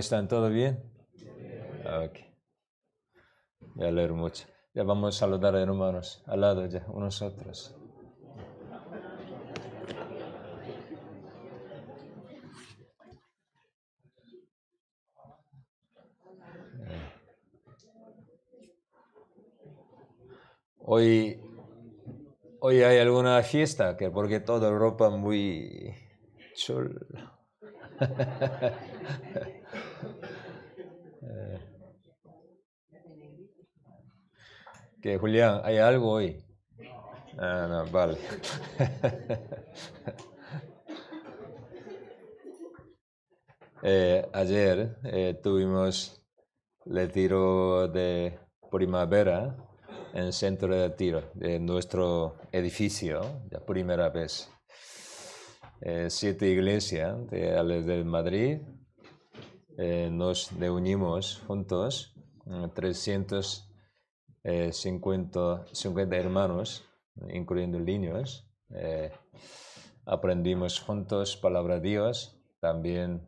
están? ¿Todo bien? Ok. ya leer mucho. Ya vamos a saludar a hermanos, al lado ya, unos otros. Hoy, hoy hay alguna fiesta, que porque toda ropa muy chula. Julián, hay algo hoy. Ah, no, vale. Eh, ayer eh, tuvimos el tiro de primavera en el centro de tiro de nuestro edificio, la primera vez. Eh, siete iglesias de, de Madrid nos reunimos juntos, 300 50, eh, hermanos, incluyendo niños. Eh, aprendimos juntos palabra de Dios. También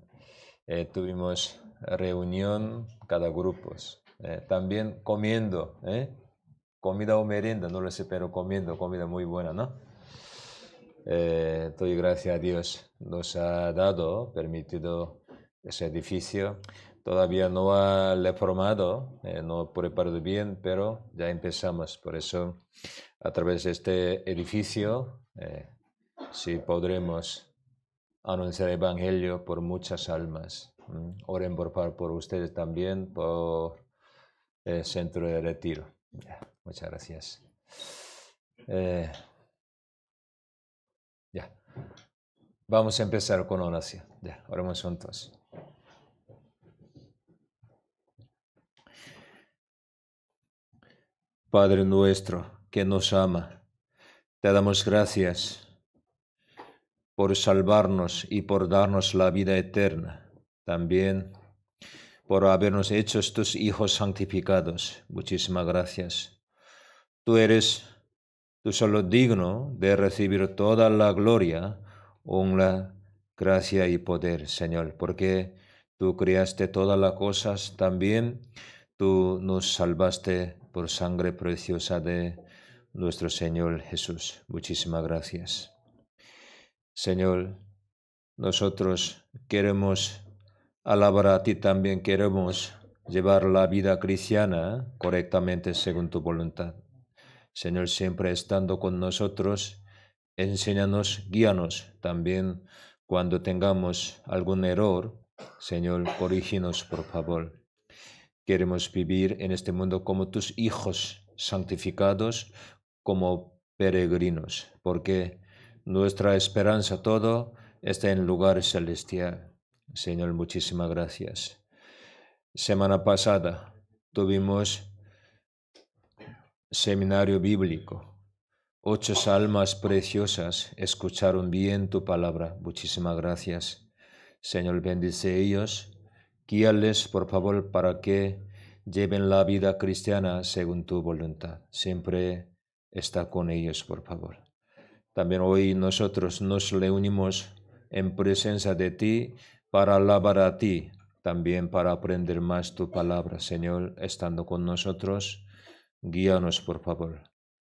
eh, tuvimos reunión cada grupo. también comiendo, comida o merienda, no lo sé, pero comiendo comida muy buena, ¿no? doy gracias a Dios, nos ha dado, permitido ese edificio Todavía no ha formado, eh, no preparado bien, pero ya empezamos. Por eso, a través de este edificio, si eh, sí podremos anunciar el Evangelio por muchas almas. Mm, oren por por ustedes también, por el centro de retiro. muchas gracias. Eh, ya. Vamos a empezar con oración. Ya, oremos juntos. Padre nuestro, que nos ama, te damos gracias por salvarnos y por darnos la vida eterna. También por habernos hecho tus hijos santificados. Muchísimas gracias. Tú eres, tú solo digno de recibir toda la gloria, honra, gracia y poder, Señor, porque tú creaste todas las cosas, también tú nos salvaste por sangre preciosa de nuestro Señor Jesús. Muchísimas gracias. Señor, nosotros queremos alabar a ti también, queremos llevar la vida cristiana correctamente según tu voluntad. Señor, siempre estando con nosotros, enséñanos, guíanos también cuando tengamos algún error. Señor, corrígenos, por favor. Queremos vivir en este mundo como tus hijos santificados, como peregrinos, porque nuestra esperanza todo está en lugar celestial. Señor, muchísimas gracias. Semana pasada tuvimos seminario bíblico. Ocho almas preciosas escucharon bien tu palabra. Muchísimas gracias. Señor, bendice ellos Guíales, por favor, para que lleven la vida cristiana según tu voluntad. Siempre está con ellos, por favor. También hoy nosotros nos reunimos en presencia de ti para alabar a ti, también para aprender más tu palabra, Señor, estando con nosotros. Guíanos, por favor.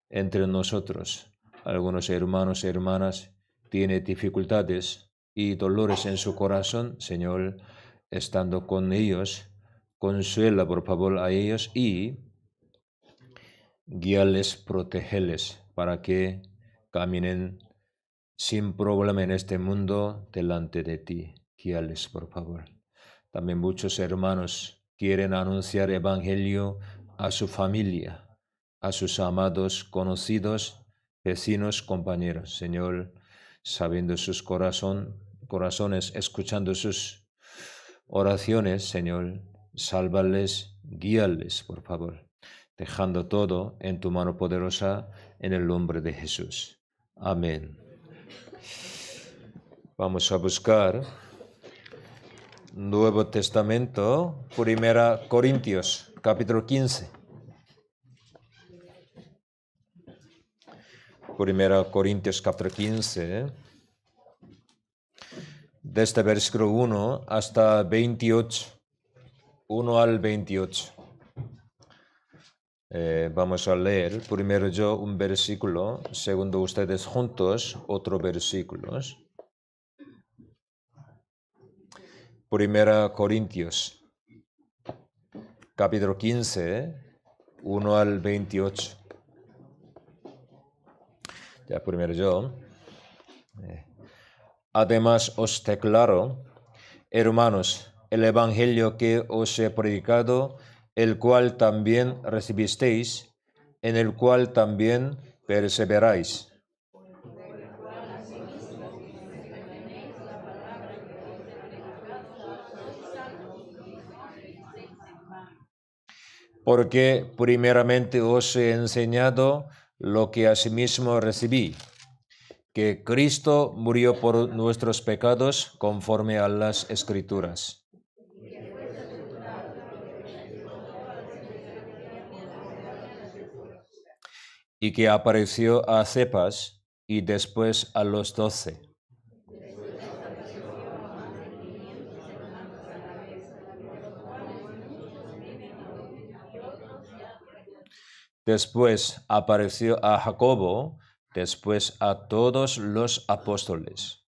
Entre nosotros, algunos hermanos y hermanas tienen dificultades y dolores en su corazón, Señor, estando con ellos, consuela por favor a ellos y guíales, protegeles para que caminen sin problema en este mundo delante de ti. Guíales, por favor. También muchos hermanos quieren anunciar evangelio a su familia, a sus amados, conocidos, vecinos, compañeros. Señor, sabiendo sus corazones, escuchando sus oraciones, Señor, sálvales, guíales, por favor, dejando todo en tu mano poderosa, en el nombre de Jesús. Amén. Vamos a buscar Nuevo Testamento, Primera Corintios, capítulo 15. Primera Corintios, capítulo 15 desde este versículo 1 hasta 28, 1 al 28. Eh, vamos a leer primero yo un versículo, segundo ustedes juntos otro versículo. Primera Corintios, capítulo 15, 1 al 28. Ya primero yo. Eh, Además os declaro, hermanos, el Evangelio que os he predicado, el cual también recibisteis, en el cual también perseveráis. Porque primeramente os he enseñado lo que asimismo recibí que Cristo murió por nuestros pecados conforme a las escrituras. Y que apareció a Cepas y después a los doce. Después apareció a Jacobo después a todos los apóstoles.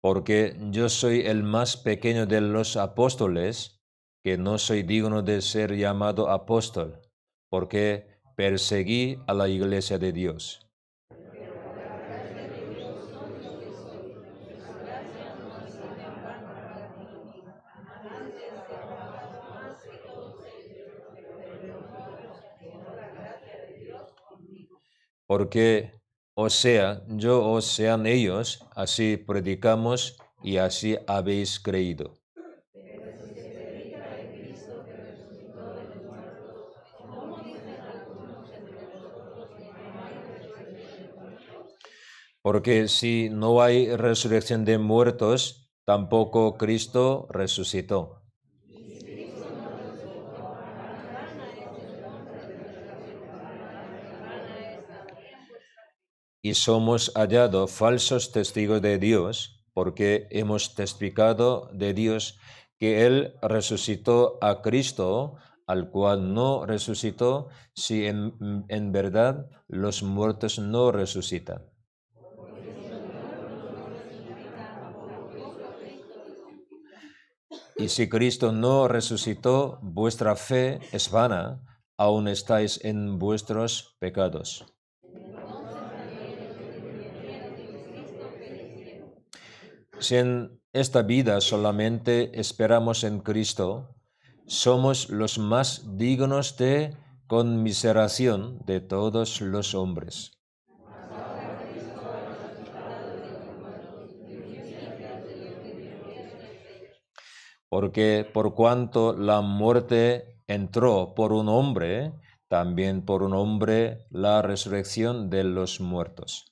Porque yo soy el más pequeño de los apóstoles, que no soy digno de ser llamado apóstol, porque perseguí a la iglesia de Dios. porque, o sea, yo o sean ellos, así predicamos y así habéis creído. Porque si no hay resurrección de muertos, tampoco Cristo resucitó. y somos hallados falsos testigos de Dios, porque hemos testificado de Dios que Él resucitó a Cristo, al cual no resucitó, si en, verdad los muertos no resucitan. Y si Cristo no resucitó, vuestra fe es vana, aún estáis en vuestros pecados. Si en esta vida solamente esperamos en Cristo, somos los más dignos de conmiseración de todos los hombres. Porque por cuanto la muerte entró por un hombre, también por un hombre la resurrección de los muertos.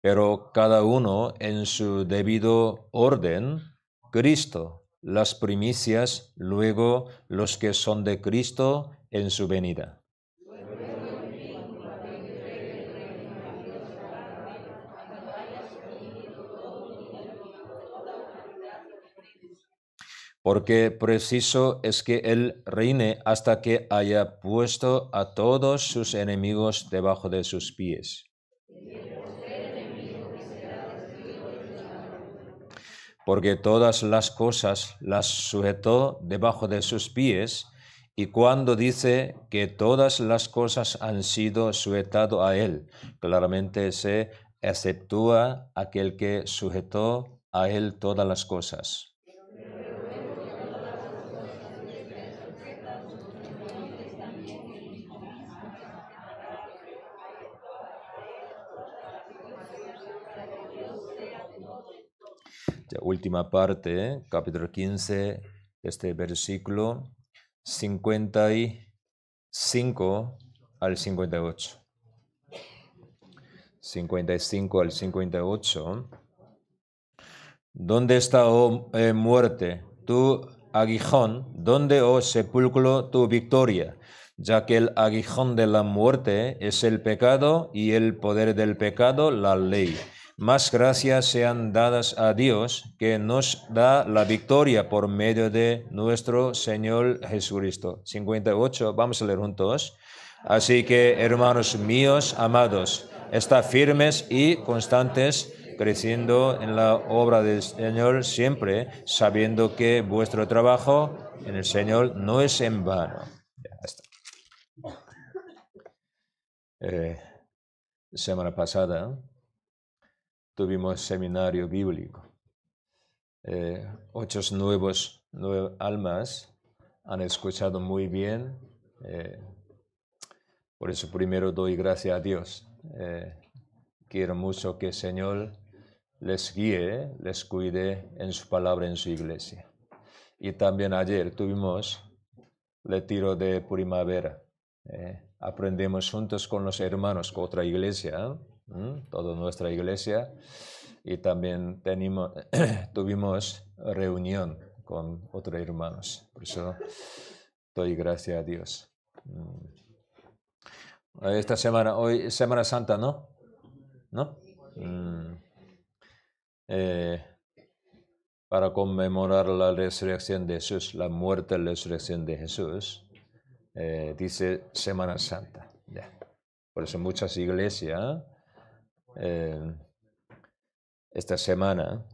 pero cada uno en su debido orden, Cristo, las primicias, luego los que son de Cristo en su venida. Porque preciso es que Él reine hasta que haya puesto a todos sus enemigos debajo de sus pies. porque todas las cosas las sujetó debajo de sus pies, y cuando dice que todas las cosas han sido sujetado a él, claramente se exceptúa aquel que sujetó a él todas las cosas. última parte, capítulo 15, este versículo 55 al 58. 55 al 58. ¿Dónde está, oh eh, muerte, tu aguijón? ¿Dónde, oh sepulcro, tu victoria? Ya que el aguijón de la muerte es el pecado y el poder del pecado, la ley más gracias sean dadas a Dios, que nos da la victoria por medio de nuestro Señor Jesucristo. 58, vamos a leer juntos. Así que, hermanos míos amados, está firmes y constantes, creciendo en la obra del Señor siempre, sabiendo que vuestro trabajo en el Señor no es en vano. Eh, semana pasada tuvimos seminario bíblico. Eh, ocho nuevos, almas han escuchado muy bien. Eh, por eso primero doy gracias a Dios. Eh, quiero mucho que el Señor les guíe, les cuide en su palabra, en su iglesia. Y también ayer tuvimos el tiro de primavera. Eh, aprendemos juntos con los hermanos, con otra iglesia toda nuestra iglesia, y también tuvimos reunión con otros hermanos. Por eso doy gracias a Dios. Mm. Eh, esta semana, hoy Semana Santa, ¿no? ¿No? Mm. Eh, para conmemorar la resurrección de Jesús, la muerte y la resurrección de Jesús, eh, dice Semana Santa. Por eso muchas iglesias eh, esta semana,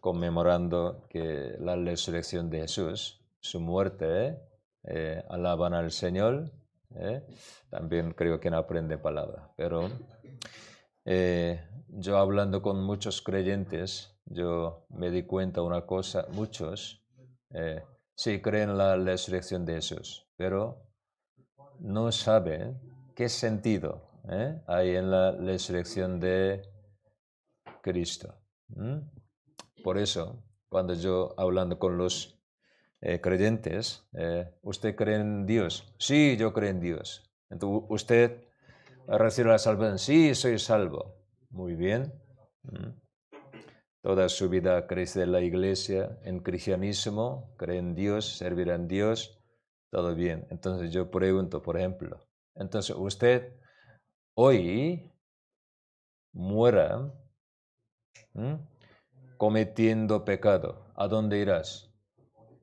conmemorando que la resurrección de Jesús, su muerte, eh, alaban al Señor. Eh, también creo que no aprende palabra, pero yo hablando con muchos creyentes, yo me di cuenta una cosa, muchos sí creen la resurrección de Jesús, pero no saben qué sentido ¿eh? ahí en la resurrección de Cristo. Por eso, cuando yo hablando con los eh, creyentes, eh, ¿usted cree en Dios? Sí, yo creo en Dios. Entonces, ¿usted recibe la salvación? Sí, soy salvo. Muy bien. Toda su vida crece en la iglesia, en cristianismo, cree en Dios, servirá en Dios, todo bien. Entonces yo pregunto, por ejemplo, entonces usted hoy muera cometiendo pecado, ¿a dónde irás?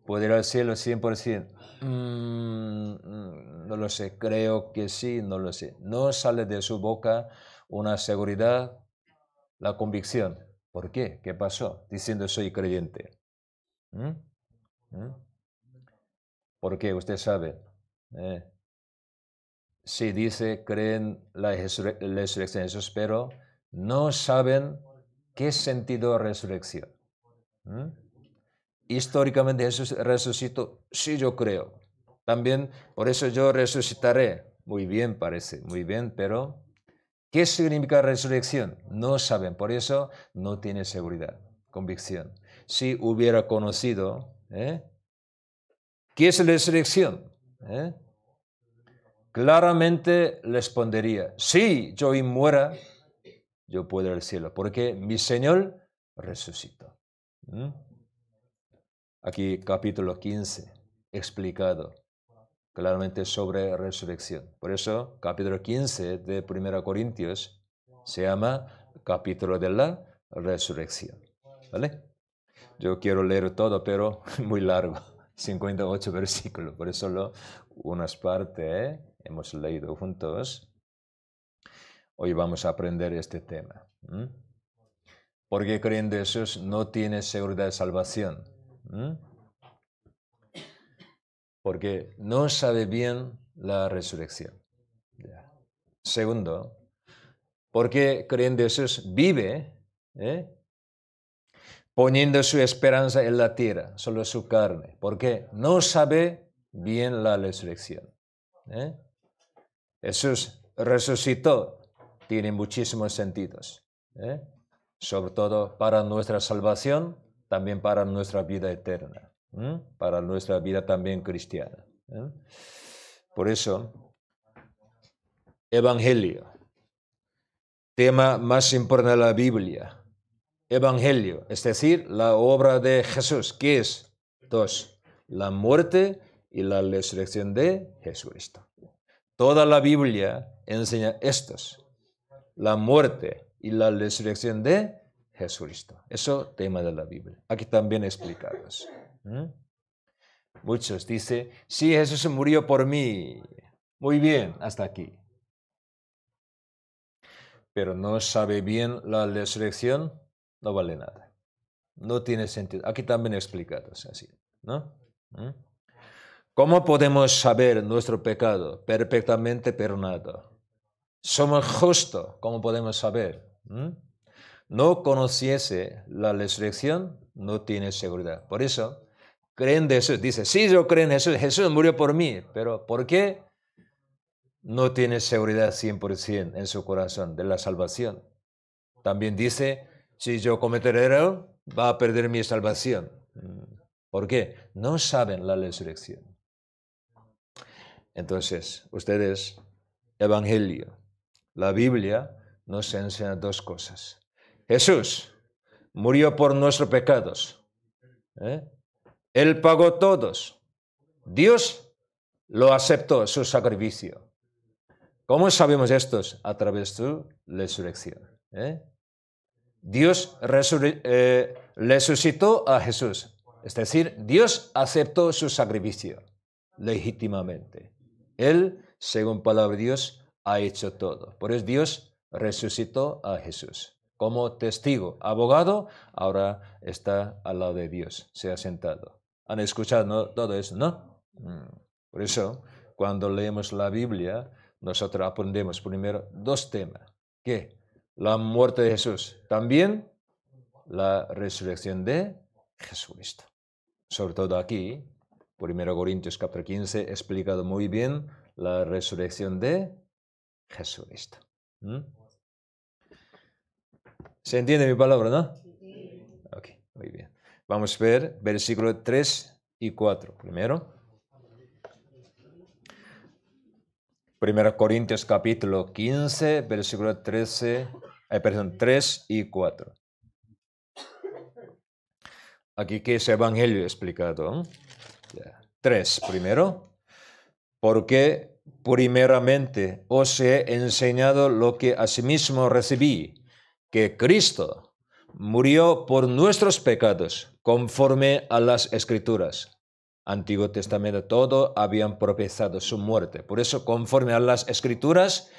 ¿Puede ir al cielo 100%? Mm, mm, no lo sé, creo que sí, no lo sé. No sale de su boca una seguridad, la convicción. ¿Por qué? ¿Qué pasó? Diciendo soy creyente. ¿Por qué? usted sabe, eh, Sí, dice creen la, resurrección de Jesús, pero no saben qué sentido resurrección. Históricamente Jesús resucitó, sí yo creo. También por eso yo resucitaré. Muy bien parece, muy bien, pero ¿qué significa resurrección? No saben, por eso no tiene seguridad, convicción. Si hubiera conocido, ¿eh? ¿qué es la resurrección? ¿Eh? claramente respondería, si yo y muera, yo puedo ir al cielo, porque mi Señor resucitó. ¿Mm? Aquí capítulo 15, explicado claramente sobre resurrección. Por eso capítulo 15 de 1 Corintios se llama capítulo de la resurrección. ¿Vale? Yo quiero leer todo, pero muy largo, 58 versículos, por eso lo, unas partes. ¿eh? hemos leído juntos, hoy vamos a aprender este tema. ¿Por Porque de Jesús no tiene seguridad de salvación. Porque no sabe bien la resurrección. Segundo, Segundo, porque creyendo Jesús vive ¿eh? poniendo su esperanza en la tierra, solo su carne, porque no sabe bien la resurrección. ¿eh? Jesús resucitó tiene muchísimos sentidos, ¿eh? sobre todo para nuestra salvación, también para nuestra vida eterna, ¿eh? para nuestra vida también cristiana. ¿eh? Por eso, Evangelio, tema más importante de la Biblia, Evangelio, es decir, la obra de Jesús, que es, dos, la muerte y la resurrección de Jesucristo. Toda la Biblia enseña estos, la muerte y la resurrección de Jesucristo. Eso es tema de la Biblia. Aquí también explicados. Muchos dicen, sí, Jesús murió por mí. Muy bien, hasta aquí. Pero no sabe bien la resurrección, no vale nada. No tiene sentido. Aquí también explicados así, ¿no? ¿Cómo podemos saber nuestro pecado? Perfectamente perdonado. Somos justos, ¿cómo podemos saber? ¿Mm? No conociese la resurrección, no tiene seguridad. Por eso, creen de Jesús. Dice, sí, yo creo en Jesús, Jesús murió por mí, pero ¿por qué? No tiene seguridad 100% en su corazón de la salvación. También dice, si yo cometeré error, va a perder mi salvación. ¿Mm? ¿Por qué? No saben la resurrección. Entonces, ustedes, Evangelio, la Biblia nos enseña dos cosas. Jesús murió por nuestros pecados. ¿eh? Él pagó todos. Dios lo aceptó, su sacrificio. ¿Cómo sabemos esto? A través de su resurrección. ¿eh? Dios resucitó eh, a Jesús. Es decir, Dios aceptó su sacrificio legítimamente. Él, según palabra de Dios, ha hecho todo. Por eso Dios resucitó a Jesús como testigo, abogado, ahora está al lado de Dios, se ha sentado. ¿Han escuchado todo eso, no? Mm. Por eso, cuando leemos la Biblia, nosotros aprendemos primero dos temas. ¿Qué? La muerte de Jesús. También la resurrección de Jesucristo. Sobre todo aquí, 1 Corintios capítulo 15 explicado muy bien la resurrección de Jesucristo. ¿Se entiende mi palabra, no? Ok, muy bien. Vamos a ver versículos 3 y 4 primero. 1 Corintios capítulo 15, versículo 13, eh, perdón, 3 y 4. Aquí que es evangelio explicado. 3 primero, porque primeramente os he enseñado lo que asimismo recibí, que Cristo murió por nuestros pecados conforme a las escrituras. Antiguo Testamento todo habían propiciado su muerte. Por eso, conforme a las escrituras,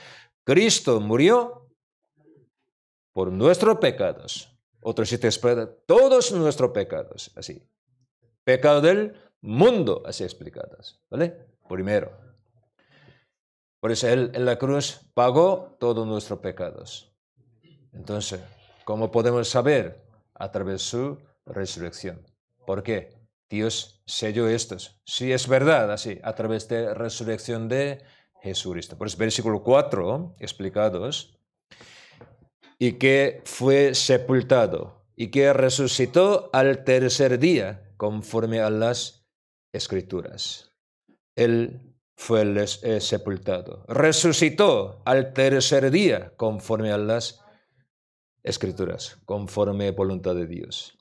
Cristo murió por nuestros pecados. Otros espera todos nuestros pecados, así. Pecado del mundo así explicadas. ¿Vale? Primero. Por eso Él en la cruz pagó todos nuestros pecados. Entonces, ¿cómo podemos saber? A través de su resurrección. ¿Por qué? Dios selló estos. Si es verdad, así, a través de resurrección de Jesucristo. Por eso, versículo 4, explicados, y que fue sepultado, y que resucitó al tercer día, conforme a las Escrituras. Él fue eh, sepultado, resucitó al tercer día conforme a las Escrituras, conforme voluntad de Dios.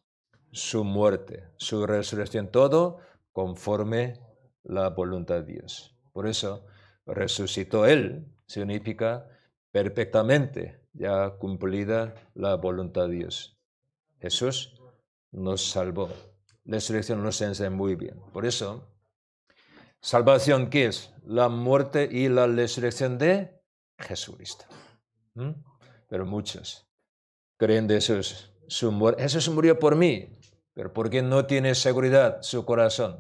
Su muerte, su resurrección, todo conforme la voluntad de Dios. Por eso, resucitó Él significa perfectamente ya cumplida la voluntad de Dios. Jesús nos salvó la resurrección se enseña muy bien. Por eso, salvación qué es la muerte y la resurrección de Jesucristo. Pero muchos creen de eso es su muerte. Jesús murió por mí, pero ¿por qué no tiene seguridad su corazón?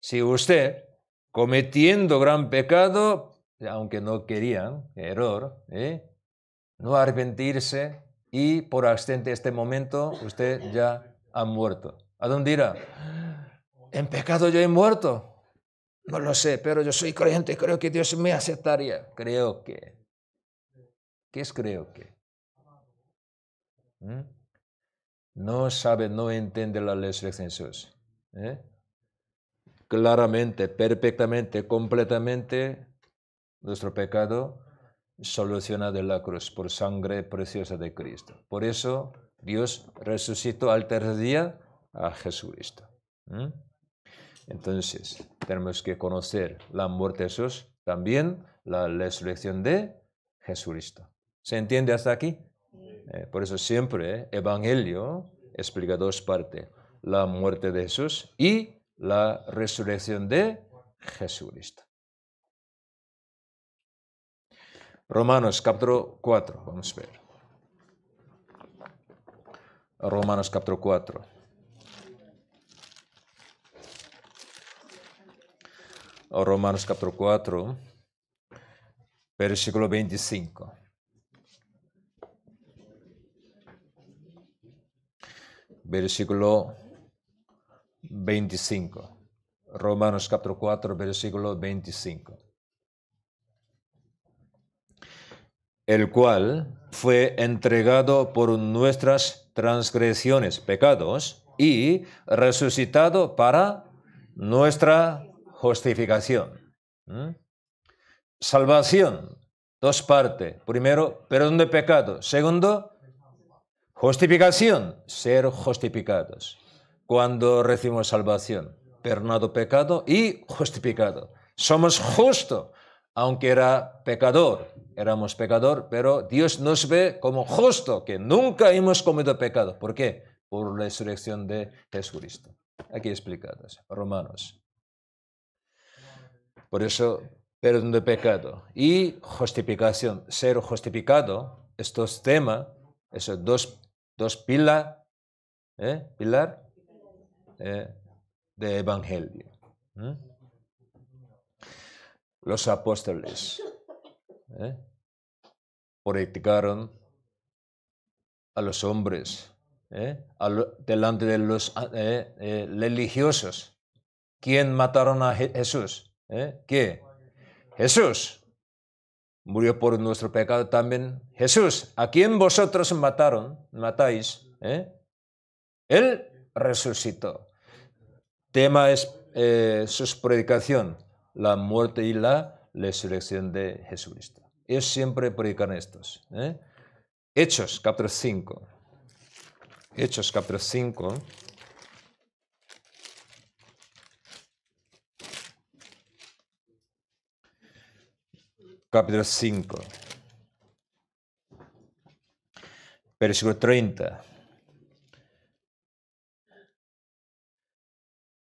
Si usted, cometiendo gran pecado, aunque no quería, error, ¿eh? no arrepentirse y por accidente este momento usted ya ha muerto. dónde irá? en pecado yo he muerto. No lo sé, pero yo soy creyente y creo que Dios me aceptaría. Creo que. ¿Qué es creo que? ¿Mm? No sabe, no entiende la ley de Jesús. ¿eh? Claramente, perfectamente, completamente, nuestro pecado solucionado en la cruz por sangre preciosa de Cristo. Por eso Dios resucitó al tercer día a Jesucristo. Entonces, tenemos que conocer la muerte de Jesús, también la resurrección de Jesucristo. ¿Se entiende hasta aquí? Eh, por eso siempre el ¿eh? Evangelio explica dos partes, la muerte de Jesús y la resurrección de Jesucristo. Romanos capítulo 4, vamos a ver. Romanos capítulo 4. Romanos capítulo 4, versículo 25. Versículo 25. Romanos capítulo 4, versículo 25. el cual fue entregado por nuestras transgresiones, pecados, y resucitado para nuestra justificación. ¿Mm? Salvación, dos partes. Primero, perdón de pecado. Segundo, justificación, ser justificados. Cuando recibimos salvación, perdonado pecado y justificado. Somos justos aunque era pecador, éramos pecador, pero Dios nos ve como justo, que nunca hemos cometido pecado. ¿Por qué? Por la resurrección de Jesucristo. Aquí explicados, Romanos. Por eso, perdón de pecado y justificación, ser justificado, estos temas, esos dos, dos ¿eh? pilar, pilar ¿eh? de evangelio. ¿eh? los apóstoles predicaron ¿eh? a los hombres ¿eh? delante de los ah, ¿eh? religiosos. ¿Quién mataron a Jesús? ¿Qué? Jesús. Murió por nuestro pecado también. Jesús, ¿a quién vosotros mataron? ¿Matáis? Él resucitó. Tema es su predicación la muerte y la resurrección de Jesucristo. Ellos siempre predican estos. ¿eh? Hechos, capítulo 5. Hechos, capítulo 5. Capítulo 5. Versículo 30.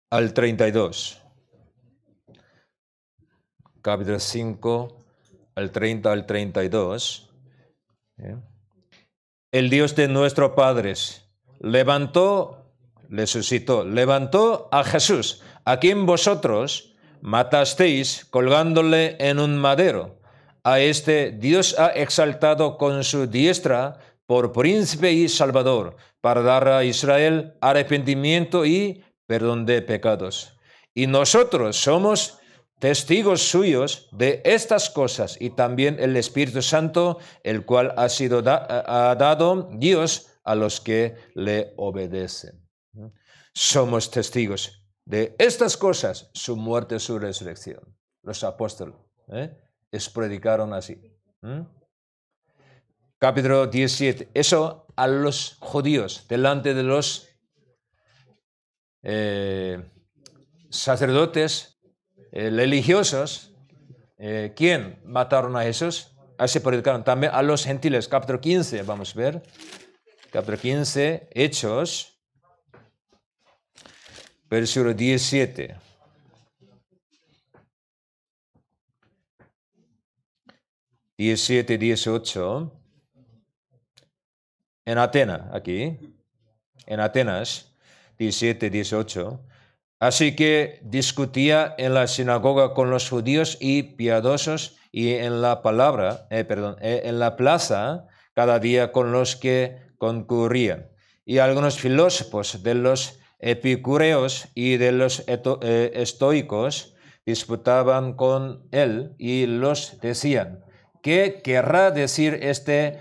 Al 32 capítulo 5, al 30 al 32. ¿eh? El Dios de nuestros padres levantó, le suscitó, levantó a Jesús, a quien vosotros matasteis colgándole en un madero. A este Dios ha exaltado con su diestra por príncipe y salvador, para dar a Israel arrepentimiento y perdón de pecados. Y nosotros somos testigos suyos de estas cosas y también el Espíritu Santo, el cual ha sido ha dado Dios a los que le obedecen. Somos testigos de estas cosas, su muerte, su resurrección. Los apóstoles ¿eh? es predicaron así. Capítulo 17. Eso a los judíos, delante de los eh, sacerdotes, eh, religiosos, eh, ¿quién mataron a Jesús? Así ah, predicaron también a los gentiles, capítulo 15, vamos a ver. Capítulo 15, Hechos, versículo 17. 17, 18. En Atenas, aquí. En Atenas, 17, 18. Así que discutía en la sinagoga con los judíos y piadosos y en la palabra, eh, perdón, eh, en la plaza cada día con los que concurrían. Y algunos filósofos de los epicúreos y de los eh, estoicos disputaban con él y los decían, ¿qué querrá decir este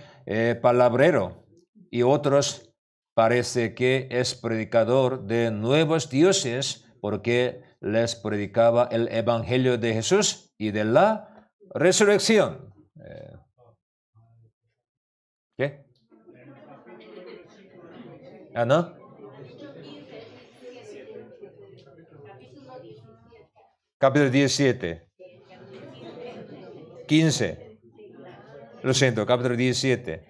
palabrero? Y otros parece que es predicador de nuevos dioses porque les predicaba el Evangelio de Jesús y de la resurrección. Eh, ¿Qué? ¿Ah, no? Capítulo 17. 15. Lo siento, capítulo 17.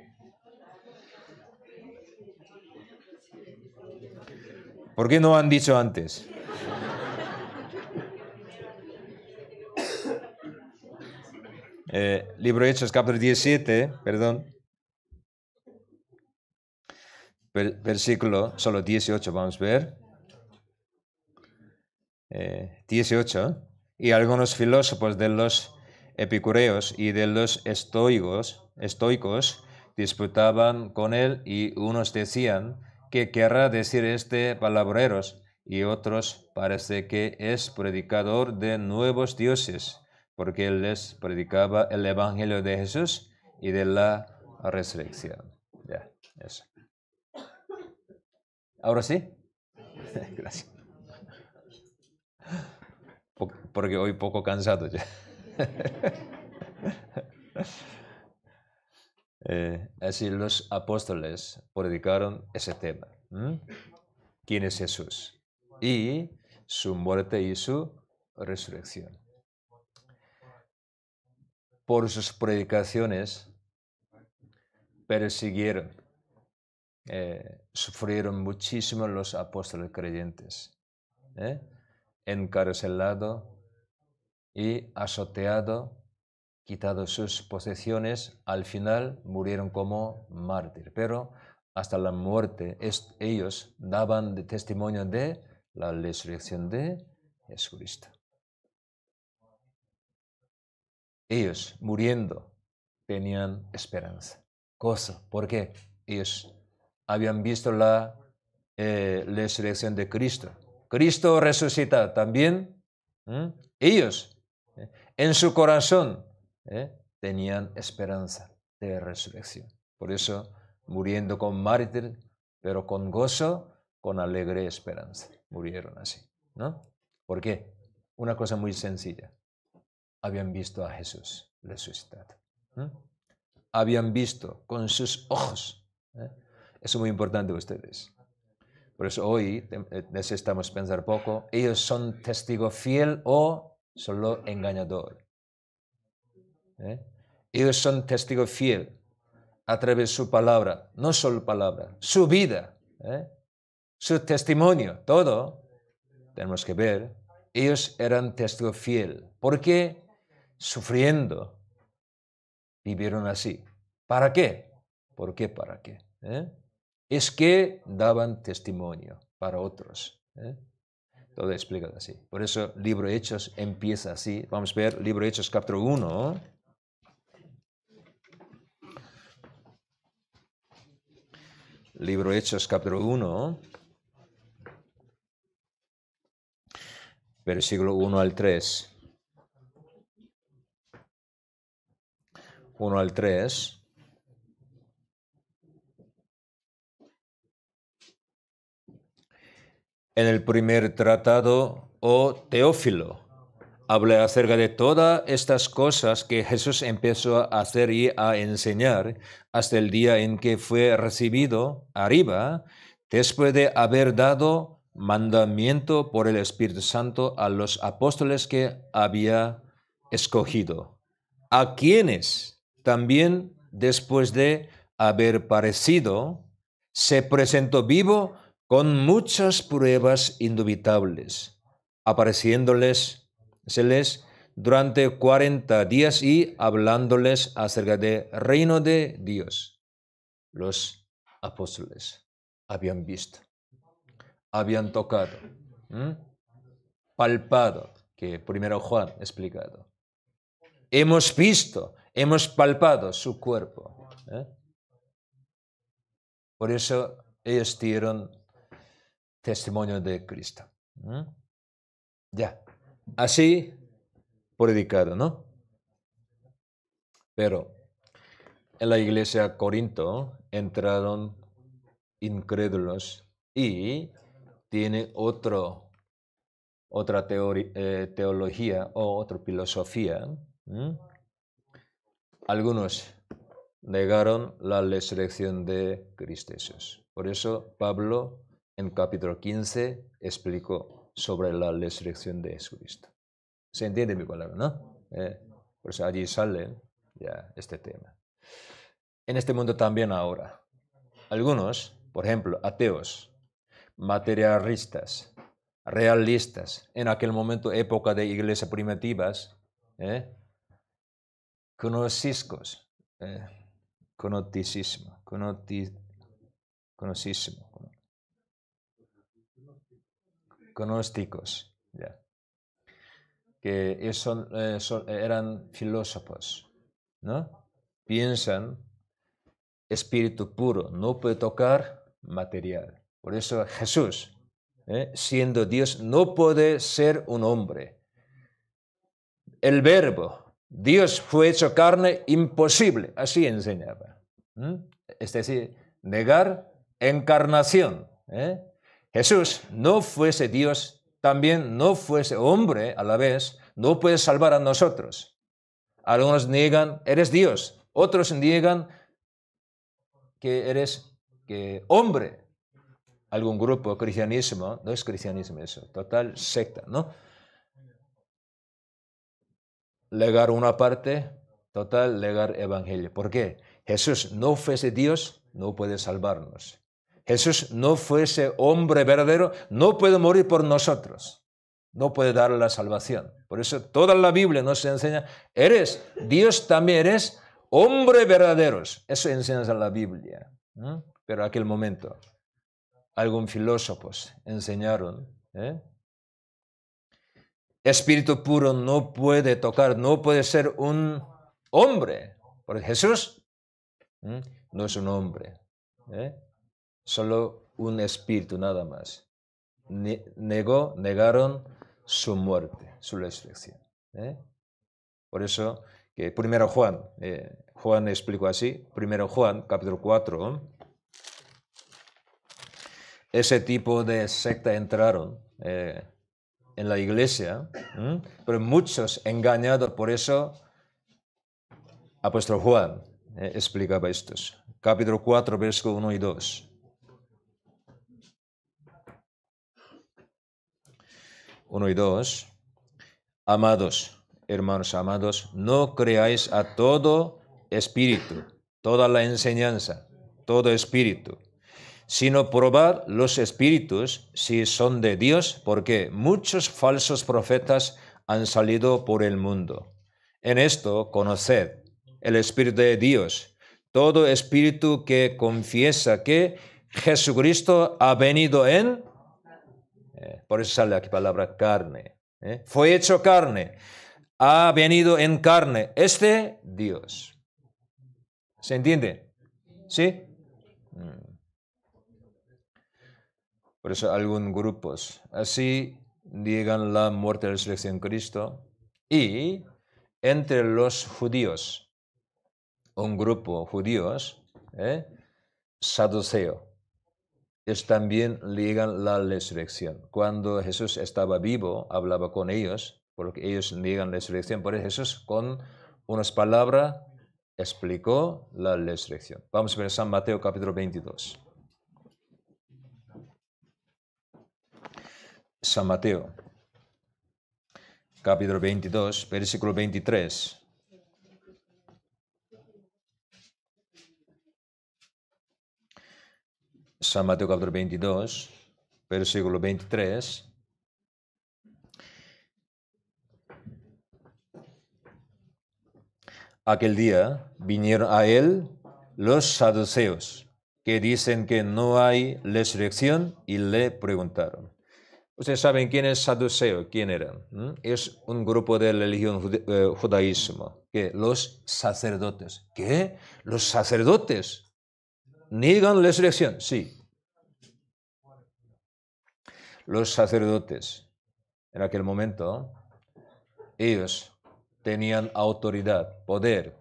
¿Por qué no han dicho antes? Eh, libro Hechos, capítulo 17, perdón, versículo, solo 18 vamos a ver. 18. Eh, y algunos filósofos de los epicureos y de los estoicos, estoicos disputaban con él y unos decían, que querrá decir este palabreros? Y otros, parece que es predicador de nuevos dioses porque él les predicaba el Evangelio de Jesús y de la resurrección. Ya, eso. Ahora sí. Gracias. Porque hoy poco cansado ya. Eh, así los apóstoles predicaron ese tema. ¿Quién es Jesús? Y su muerte y su resurrección por sus predicaciones, persiguieron, eh, sufrieron muchísimo los apóstoles creyentes, eh, encarcelado y azoteado, quitado sus posesiones, al final murieron como mártir, pero hasta la muerte ellos daban testimonio de la resurrección de Jesucristo. ellos muriendo tenían esperanza, ¿Por qué? ellos habían visto la eh, resurrección de Cristo. Cristo resucita también. Ellos ¿eh? en su corazón ¿eh? tenían esperanza de resurrección. Por eso, muriendo con mártir, pero con gozo, con alegre esperanza, murieron así. ¿no? ¿Por qué? Una cosa muy sencilla habían visto a Jesús resucitado. ¿eh? Habían visto con sus ojos. ¿eh? Eso es muy importante para ustedes. Por eso hoy eh, necesitamos pensar poco. Ellos son testigo fiel o solo engañador. Ellos son testigo fiel a través de su palabra, no solo palabra, su vida, su testimonio, todo. Tenemos que ver ellos eran testigo fiel, ¿por qué? sufriendo, vivieron así. ¿Para qué? ¿Por qué? ¿Para qué? ¿Eh? Es que daban testimonio para otros. ¿eh? Todo explicado así. Por eso libro Hechos empieza así. Vamos a ver libro Hechos capítulo 1. libro Hechos capítulo 1. Versículo 1 al 3. 1 al 3. En el primer tratado, o oh, Teófilo, hablé acerca de todas estas cosas que Jesús empezó a hacer y a enseñar hasta el día en que fue recibido arriba, después de haber dado mandamiento por el Espíritu Santo a los apóstoles que había escogido, a quienes también después de haber parecido, se presentó vivo con muchas pruebas indubitables, apareciéndoles durante cuarenta días y hablándoles acerca del reino de Dios. Los apóstoles habían visto, habían tocado, palpado, que primero Juan explicado. Hemos visto, Hemos palpado su cuerpo. ¿eh? Por eso ellos dieron testimonio de Cristo. ¿eh? Ya. Así predicado, ¿no? Pero en la iglesia de Corinto entraron incrédulos y tiene otro, otra eh, teología o otra filosofía algunos negaron la resurrección de Cristo Jesús. Por eso Pablo en capítulo 15 explicó sobre la resurrección de Jesucristo. ¿Se entiende mi palabra, no? Eh, por eso allí sale ya este tema. En este mundo también ahora. Algunos, por ejemplo, ateos, materialistas, realistas, en aquel momento época de iglesias primitivas, ¿eh? Conociscos. Eh, conoticismo. Conoti, conocismo. Que eh, eran filósofos. ¿no? Piensan espíritu puro. No puede tocar material. Por eso Jesús, ¿eh? siendo Dios, no puede ser un hombre. El verbo Dios fue hecho carne imposible, así enseñaba. Es decir, negar encarnación. ¿eh? Jesús no fuese Dios, también no fuese hombre a la vez, no puede salvar a nosotros. Algunos niegan, eres Dios, otros niegan que eres que hombre. Algún grupo, cristianismo, no es cristianismo eso, total secta, ¿no? legar una parte, total, legar evangelio. ¿Por qué? Jesús no fuese Dios, no puede salvarnos. Jesús no fuese hombre verdadero, no puede morir por nosotros. No puede dar la salvación. Por eso toda la Biblia nos enseña, eres Dios también eres hombre verdadero. Eso enseña la Biblia. Pero Pero aquel momento, algunos filósofos enseñaron ¿eh? espíritu puro no puede tocar, no puede ser un hombre, porque Jesús no es un hombre, ¿eh? solo un espíritu nada más. negó, negaron su muerte, su resurrección. ¿eh? Por eso que primero Juan, eh, Juan explicó así, primero Juan, capítulo 4, ese tipo de secta entraron en la iglesia, pero muchos engañados por eso. Apóstol Juan eh, explicaba esto. Capítulo 4, versos 1 y 2. 1 y 2. Amados, hermanos amados, no creáis a todo espíritu, toda la enseñanza, todo espíritu sino probar los espíritus si son de Dios, porque muchos falsos profetas han salido por el mundo. En esto conoced el Espíritu de Dios, todo espíritu que confiesa que Jesucristo ha venido en, eh, por eso sale aquí palabra carne, eh, fue hecho carne, ha venido en carne, este Dios. ¿Se entiende? ¿Sí? Mm. Por eso algunos grupos así niegan la muerte y resurrección de Cristo. Y entre los judíos, un grupo judíos, ¿eh? saduceo, ellos también niegan la resurrección. Cuando Jesús estaba vivo, hablaba con ellos, porque ellos niegan la resurrección. Por eso Jesús con unas palabras explicó la resurrección. Vamos a ver San Mateo capítulo 22. San Mateo, capítulo 22, versículo 23. San Mateo capítulo 22, versículo 23. Aquel día vinieron a él los saduceos, que dicen que no hay resurrección, y le preguntaron, Ustedes saben quién es Saduceo, quién era? Es un grupo de la religión judaísima. Eh, judaísmo, los sacerdotes. ¿Qué? Los sacerdotes niegan la resurrección. Sí. Los sacerdotes, en aquel momento, ellos tenían autoridad, poder.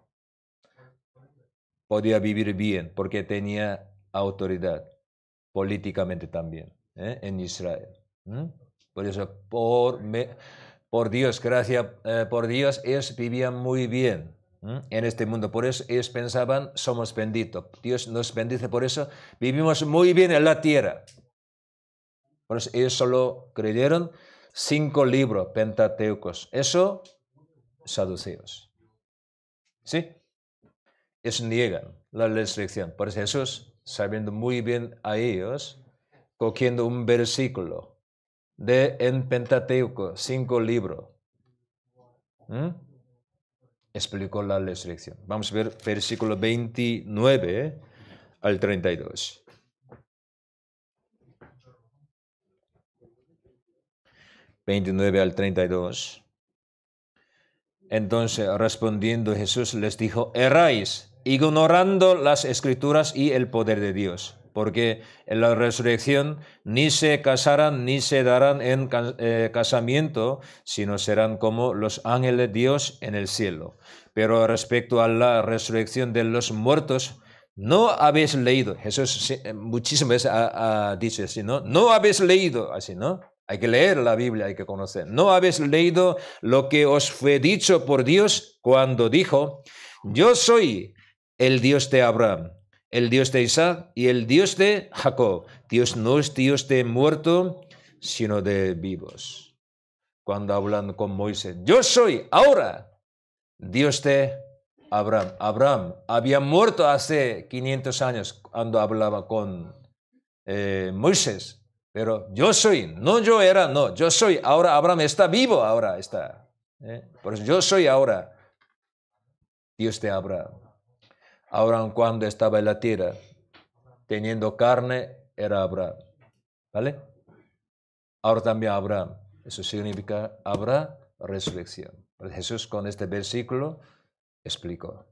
Podía vivir bien porque tenía autoridad políticamente también ¿eh? en Israel. ¿Mm? Por eso, por, Dios, gracias eh, por Dios, ellos vivían muy bien ¿Mm? en este mundo. Por eso ellos pensaban, somos benditos. Dios nos bendice, por eso vivimos muy bien en la tierra. Por eso ellos solo creyeron cinco libros pentateucos. Eso, saduceos. ¿Sí? Ellos niegan la resurrección. Por eso Jesús, sabiendo muy bien a ellos, cogiendo un versículo de en Pentateuco, cinco libros. ¿Mm? Explicó la restricción. Vamos a ver versículo 29 ¿eh? al 32. ...29 al 32... Entonces, respondiendo Jesús, les dijo, erráis, ignorando las escrituras y el poder de Dios porque en la resurrección ni se casarán ni se darán en eh, casamiento, sino serán como los ángeles de Dios en el cielo. Pero respecto a la resurrección de los muertos, no habéis leído, Jesús eh, muchísimas veces dice, así, ¿no? No habéis leído, así, ¿no? Hay que leer la Biblia, hay que conocer. No habéis leído lo que os fue dicho por Dios cuando dijo, yo soy el Dios de Abraham, el Dios de Isaac y el Dios de Jacob. Dios no es Dios de muerto, sino de vivos. Cuando hablan con Moisés, yo soy ahora Dios de Abraham. Abraham había muerto hace 500 años cuando hablaba con eh, Moisés, pero yo soy, no yo era, no, yo soy, ahora Abraham está vivo, ahora está. ¿eh? Por eso yo soy ahora Dios de Abraham. Abraham cuando estaba en la tierra, teniendo carne, era Abraham. ¿Vale? Ahora también Abraham. Eso significa habrá resurrección. Jesús con este versículo explicó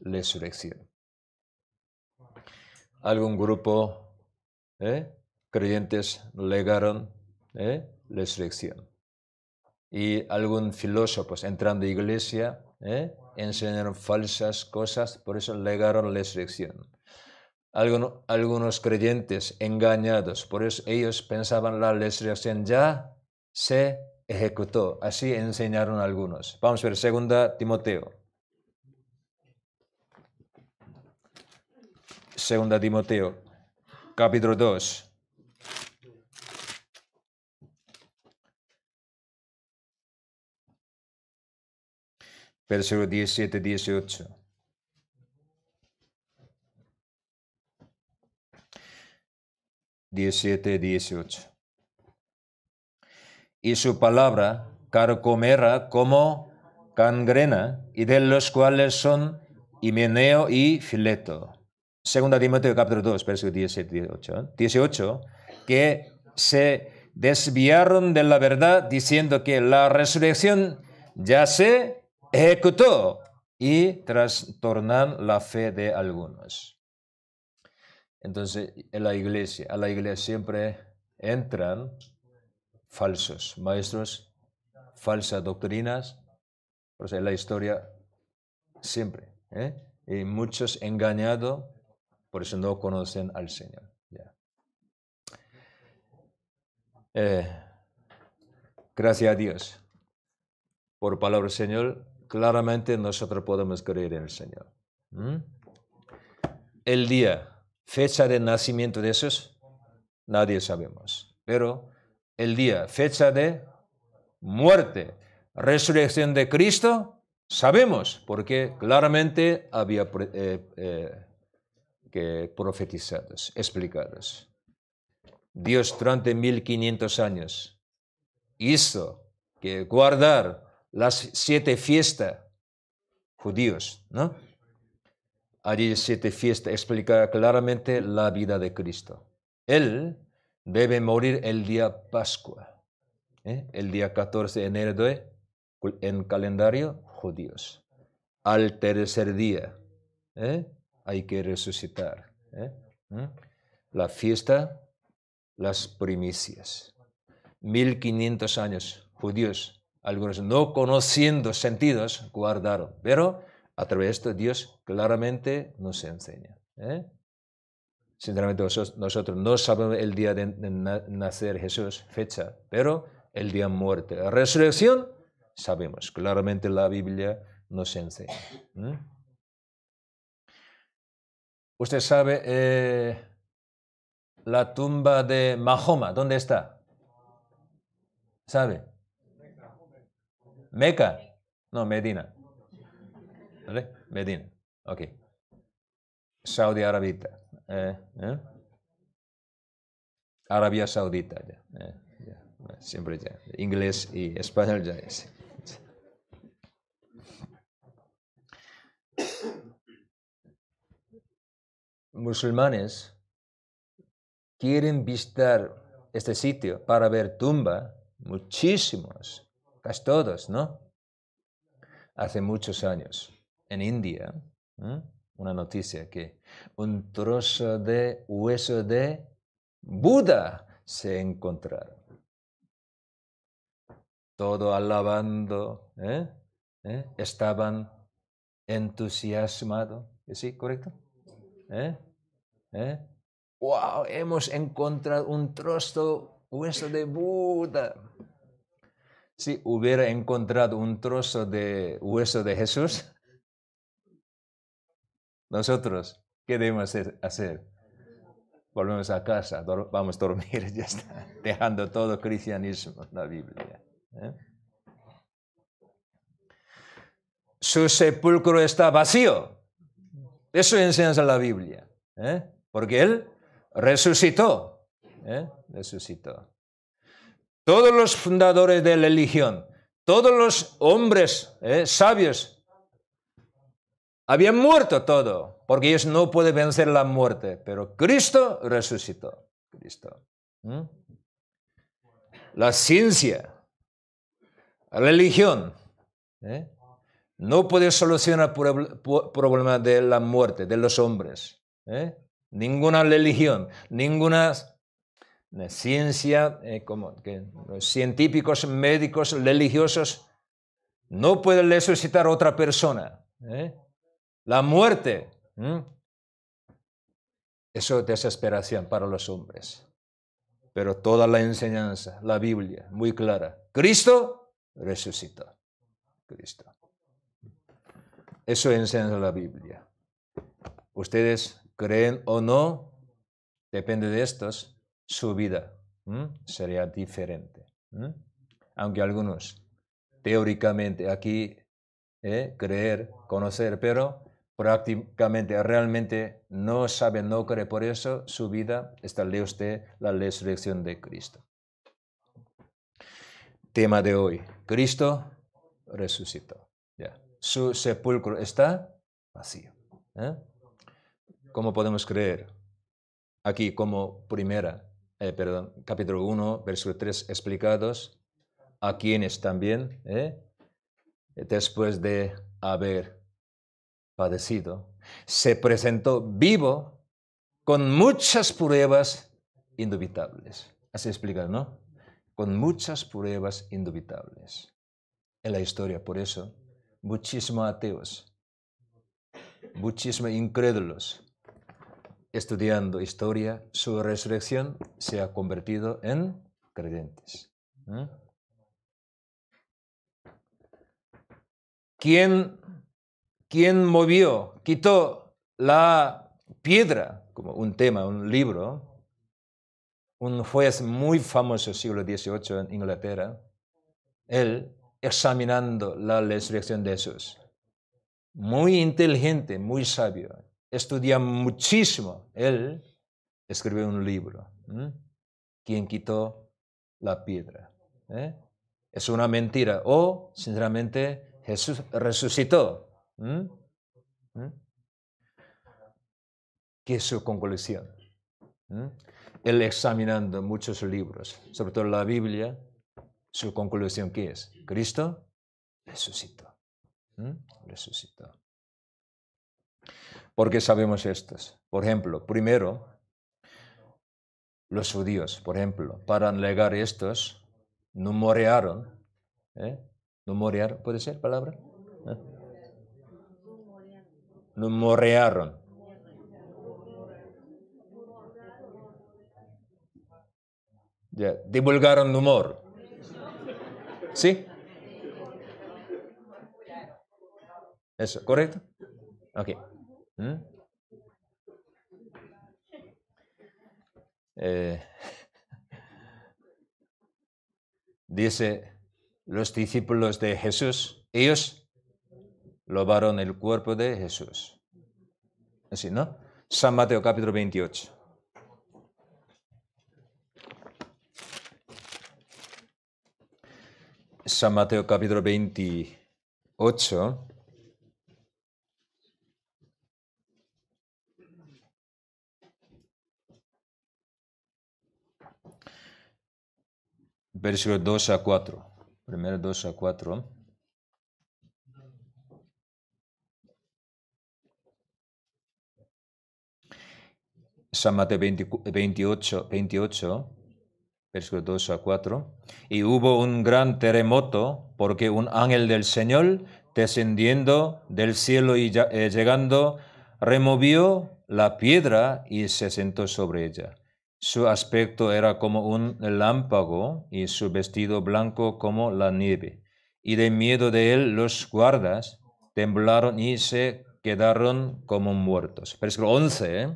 resurrección. Algún grupo ¿eh? creyentes legaron ¿eh? resurrección. Y algún filósofo pues, entrando a iglesia ¿eh? enseñaron falsas cosas, por eso legaron la resurrección. algunos algunos creyentes engañados, por eso ellos pensaban la resurrección ya se ejecutó. Así enseñaron algunos. Vamos a ver, segunda Timoteo. Segunda Timoteo, capítulo 2. versículo 17, 18. 17, 18. Y su palabra carcomera como cangrena y de los cuales son Himeneo y Fileto. Segunda Timoteo capítulo 2, versículo 17, 18, 18, que se desviaron de la verdad diciendo que la resurrección ya se ejecutó y trastornan la fe de algunos. Entonces, en la iglesia, a la iglesia siempre entran falsos maestros, falsas doctrinas, por eso en la historia siempre. ¿eh? Y muchos engañados, por eso no conocen al Señor. Eh, gracias a Dios por palabra Señor claramente nosotros podemos creer en el Señor. ¿Mm? El día, fecha de nacimiento de Jesús, nadie sabemos. Pero el día, fecha de muerte, resurrección de Cristo, sabemos, porque claramente había eh, eh, que profetizados, explicados. Dios durante 1500 años hizo que guardar las siete fiestas judíos, ¿no? Allí siete fiestas explica claramente la vida de Cristo. Él debe morir el día Pascua, ¿eh? el día 14 de enero en calendario judíos. Al tercer día ¿eh? hay que resucitar. ¿eh? ¿Mm? La fiesta, las primicias. 1500 años judíos algunos no conociendo sentidos, guardaron. Pero a través de esto Dios claramente nos enseña. ¿eh? Sinceramente nosotros no sabemos el día de nacer Jesús, fecha, pero el día de muerte, resurrección, sabemos. Claramente la Biblia nos enseña. ¿eh? Usted sabe eh, la tumba de Mahoma, ¿dónde está? ¿Sabe? Meca. No, Medina. ¿Vale? Medina. Ok. Saudi Arabita. Eh, ¿eh? Arabia Saudita. Ya. Eh, siempre ya. Inglés y español ya es. Musulmanes quieren visitar este sitio para ver tumba, muchísimos casi todos, ¿no? Hace muchos años, en India, una noticia que un trozo de hueso de Buda se encontraron. Todo alabando, ¿eh? ¿Eh? estaban entusiasmados. ¿Sí? ¿Correcto? ¡Wow! ¿Eh? ¿Eh? Hemos encontrado un trozo hueso de Buda si hubiera encontrado un trozo de hueso de Jesús? Nosotros, ¿qué debemos hacer? Volvemos a casa, vamos a dormir, ya está, dejando todo cristianismo, la Biblia. ¿eh? Su sepulcro está vacío. Eso enseña la Biblia, ¿eh? porque Él resucitó. ¿eh? Resucitó todos los fundadores de la religión, todos los hombres eh, sabios, habían muerto todo, porque ellos no pueden vencer la muerte, pero Cristo resucitó. Cristo. La ciencia, la religión, ¿eh? no puede solucionar el problema de la muerte de los hombres. ¿eh? Ninguna religión, ninguna la ciencia, eh, como que los científicos, médicos, religiosos, no pueden resucitar a otra persona. ¿eh? La muerte. Eso es desesperación para los hombres. Pero toda la enseñanza, la Biblia, muy clara. Cristo resucitó. Cristo. Eso enseña la Biblia. Ustedes creen o no, depende de estos su vida sería diferente. Aunque algunos, teóricamente, aquí ¿eh? creer, conocer, pero prácticamente, realmente no saben, no creen. Por eso su vida está lejos de la resurrección de Cristo. Tema de hoy, Cristo resucitó. Su sepulcro está vacío. ¿eh? ¿Cómo podemos creer? Aquí como primera eh, perdón, capítulo 1, versículo 3, explicados a quienes también, eh, después de haber padecido, se presentó vivo con muchas pruebas indubitables. Así explica, ¿no? Con muchas pruebas indubitables. En la historia, por eso, muchísimos ateos, muchísimos incrédulos, estudiando historia, su resurrección se ha convertido en creyentes. ¿Quién, movió, quitó la piedra, como un tema, un libro? Un juez muy famoso siglo XVIII en Inglaterra, él examinando la resurrección de Jesús. Muy inteligente, muy sabio estudia muchísimo. Él escribió un libro, ¿Quién quitó la piedra? ¿Eh? Es una mentira. O, sinceramente, Jesús resucitó. ¿Qué es su conclusión? Él examinando muchos libros, sobre todo la Biblia, su conclusión ¿qué es? Cristo resucitó. Resucitó. ¿Por qué sabemos estos, Por ejemplo, primero, los judíos, por ejemplo, para negar estos, numorearon. ¿eh? ¿Numorearon? ¿Puede ser palabra? ¿Eh? No Numorearon. Yeah. Divulgaron humor. ¿Sí? Eso, ¿correcto? Ok. ¿Mm? Eh, dice los discípulos de Jesús, ellos lobaron el cuerpo de Jesús. Así, ¿no? San Mateo capítulo 28. San Mateo capítulo 28. versículo 2 a 4. Primero 2 a 4. San 28, 28, versículo 2 a 4. Y hubo un gran terremoto porque un ángel del Señor, descendiendo del cielo y eh, llegando, removió la piedra y se sentó sobre ella. Su aspecto era como un lámpago y su vestido blanco como la nieve. Y de miedo de él los guardas temblaron y se quedaron como muertos. Versículo 11. ¿eh?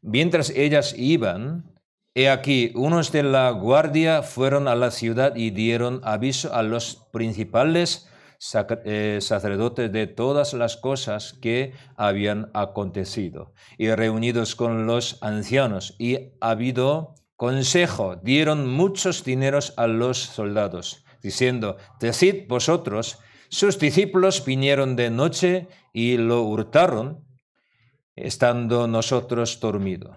Mientras ellas iban, he aquí, unos de la guardia fueron a la ciudad y dieron aviso a los principales eh, sacerdotes de todas las cosas que habían acontecido. Y reunidos con los ancianos y habido consejo, dieron muchos dineros a los soldados, diciendo, decid vosotros, sus discípulos vinieron de noche y lo hurtaron, estando nosotros dormidos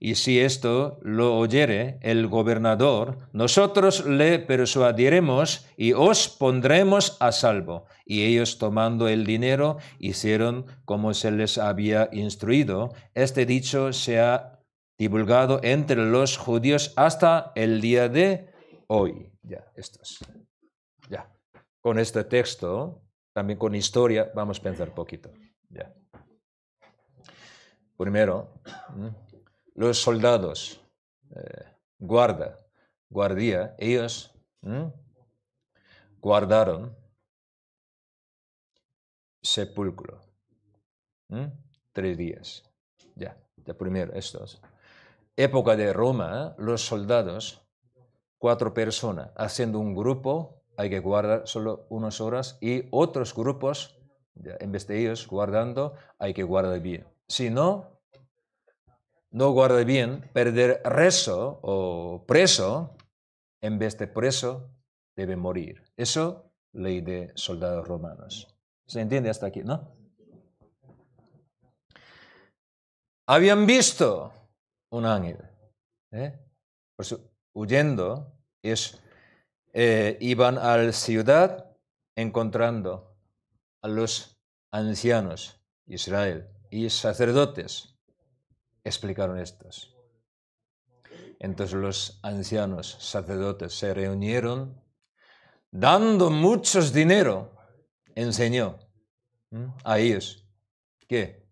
y si esto lo oyere el gobernador, nosotros le persuadiremos y os pondremos a salvo. Y ellos tomando el dinero hicieron como se les había instruido. Este dicho se ha divulgado entre los judíos hasta el día de hoy. Ya, es. Ya. Con este texto, también con historia, vamos a pensar poquito. Ya. Primero, los soldados, eh, guarda, guardía. ellos guardaron sepulcro. Tres días. Ya, de primero estos. Época de Roma, los soldados, cuatro personas, haciendo un grupo, hay que guardar solo unas horas, y otros grupos, en vez de ellos guardando, hay que guardar bien. Si no, no guarda bien, perder rezo o preso, en vez de preso, debe morir. Eso, ley de soldados romanos. ¿Se entiende hasta aquí, no? Habían visto un ángel. ¿eh? huyendo, es, eh, iban a la ciudad encontrando a los ancianos Israel y sacerdotes explicaron estos. Entonces los ancianos sacerdotes se reunieron, dando muchos dinero, enseñó a ellos. que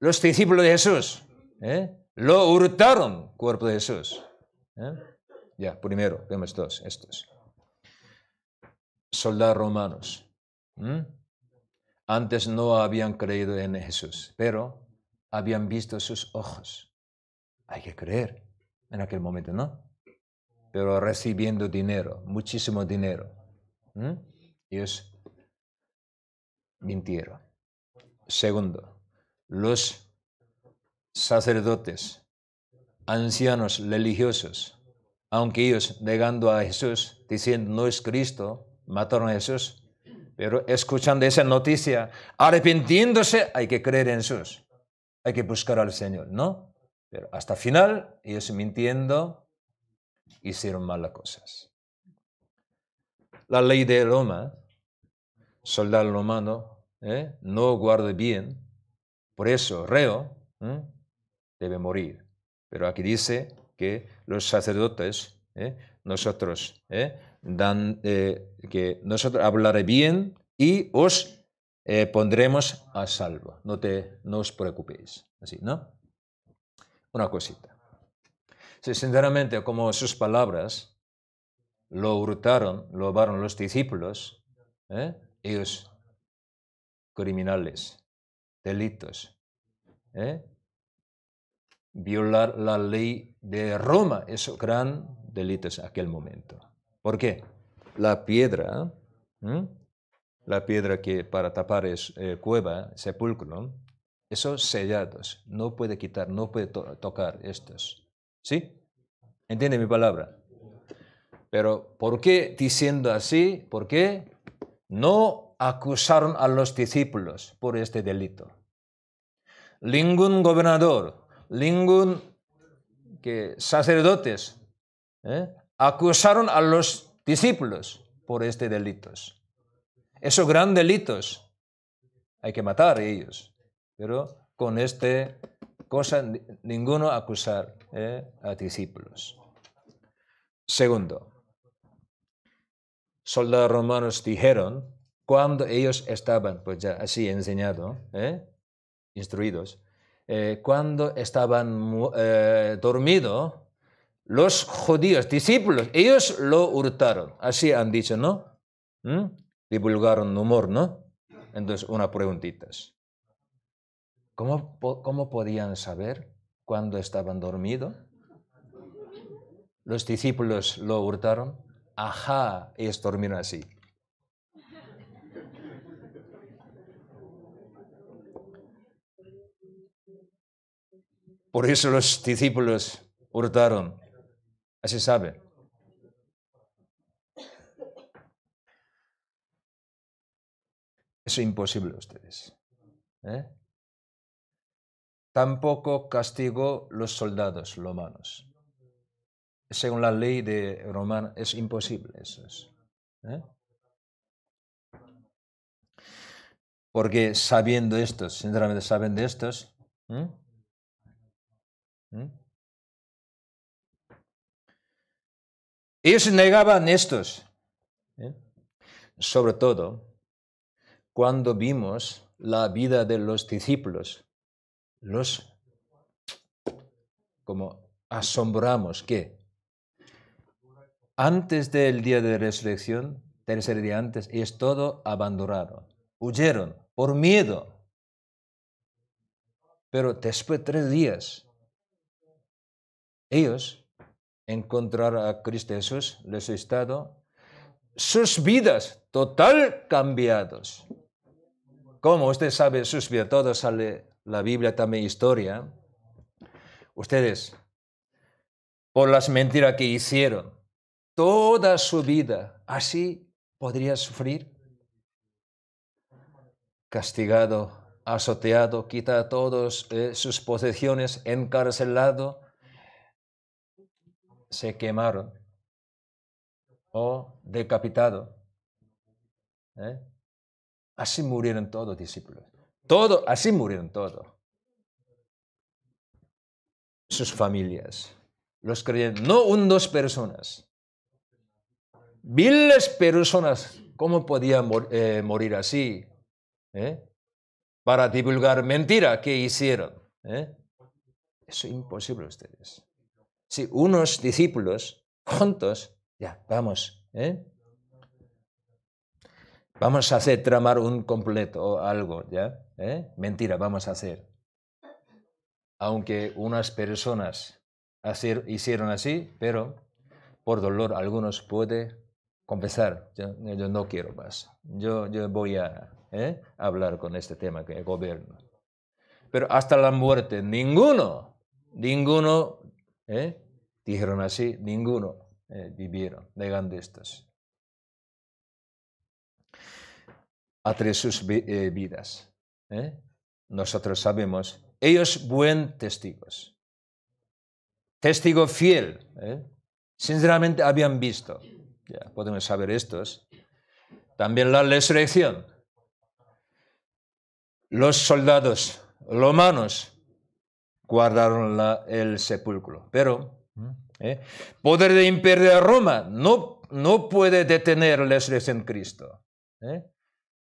Los discípulos de Jesús ¿eh? lo hurtaron, cuerpo de Jesús. ¿eh? Ya, primero, vemos dos, estos. Soldados romanos. Antes no habían creído en Jesús, pero habían visto sus ojos. Hay que creer en aquel momento, ¿no? Pero recibiendo dinero, muchísimo dinero. Ellos mintieron. Segundo, los sacerdotes, ancianos religiosos, aunque ellos negando a Jesús, diciendo no es Cristo, mataron a Jesús, pero escuchando esa noticia, arrepintiéndose, hay que creer en Jesús hay que buscar al Señor, ¿no? Pero hasta final, ellos mintiendo, hicieron malas cosas. La ley de Roma, soldado romano, ¿eh? no guarde bien, por eso reo ¿eh? debe morir. Pero aquí dice que los sacerdotes, ¿eh? nosotros, dan, que nosotros hablaré bien y os eh, pondremos a salvo. No, te, no os preocupéis. Así, ¿no? Una cosita. si sinceramente, como sus palabras lo hurtaron, lo abaron los discípulos, ¿eh? ellos, criminales, delitos, ¿eh? violar la ley de Roma, esos gran delitos en aquel momento. ¿Por qué? La piedra la piedra que para tapar es eh, cueva, sepulcro, esos sellados, no puede quitar, no puede tocar estos. ¿Sí? ¿Entiende mi palabra? Pero ¿por qué diciendo así? ¿Por qué no acusaron a los discípulos por este delito? Ningún gobernador, ningún que sacerdotes ¿eh? acusaron a los discípulos por este delito. Esos gran delitos hay que matar a ellos, pero con esta cosa ninguno acusar ¿eh? a discípulos. Segundo, soldados romanos dijeron, cuando ellos estaban, pues ya así enseñado, eh, instruidos, eh, cuando estaban eh, dormidos, los judíos, discípulos, ellos lo hurtaron. Así han dicho, ¿no? ¿Mm? divulgaron humor, ¿no? Entonces, una preguntita. ¿Cómo, ¿Cómo podían saber cuándo estaban dormidos? Los discípulos lo hurtaron. Ajá, ellos dormieron así. Por eso los discípulos hurtaron. Así sabe. es imposible ustedes. ¿eh? Tampoco castigo... los soldados romanos. Según la ley de Román, es imposible eso. ¿eh? Porque sabiendo estos, sinceramente saben de estos, ellos negaban estos, ¿eh? sobre todo cuando vimos la vida de los discípulos, los como asombramos que antes del día de resurrección, tercer día antes, y es todo abandonado. Huyeron por miedo. Pero después de tres días, ellos encontraron a Cristo Jesús estado sus vidas total cambiados como usted sabe, sus virtudes sale la Biblia también historia. Ustedes, por las mentiras que hicieron, toda su vida, así podría sufrir. Castigado, azoteado, quita todas eh, sus posesiones, encarcelado, se quemaron o decapitado. ¿Eh? Así murieron todos los discípulos. Todo, así murieron todos. Sus familias, los creyentes, no un, dos personas. Miles personas, ¿cómo podían eh, morir así? ¿Eh? Para divulgar mentira que hicieron. ¿eh? es imposible ustedes. Si unos discípulos juntos, ya, vamos. ¿eh? Vamos a hacer tramar un completo o algo, ¿ya? ¿Eh? Mentira, vamos a hacer. Aunque unas personas hicieron así, pero por dolor algunos puede confesar, yo, yo, no quiero más, yo, yo voy a ¿eh? hablar con este tema que gobierno. Pero hasta la muerte, ninguno, ninguno, ¿eh? dijeron así, ninguno eh, vivieron, negando estos. A tres sus eh, vidas. ¿eh? Nosotros sabemos, ellos buen testigos, testigo fiel, ¿eh? sinceramente habían visto, ya podemos saber estos, también la resurrección, los soldados romanos guardaron el sepulcro, pero ¿eh? poder de imperio de Roma no, no puede detener la resurrección de Cristo.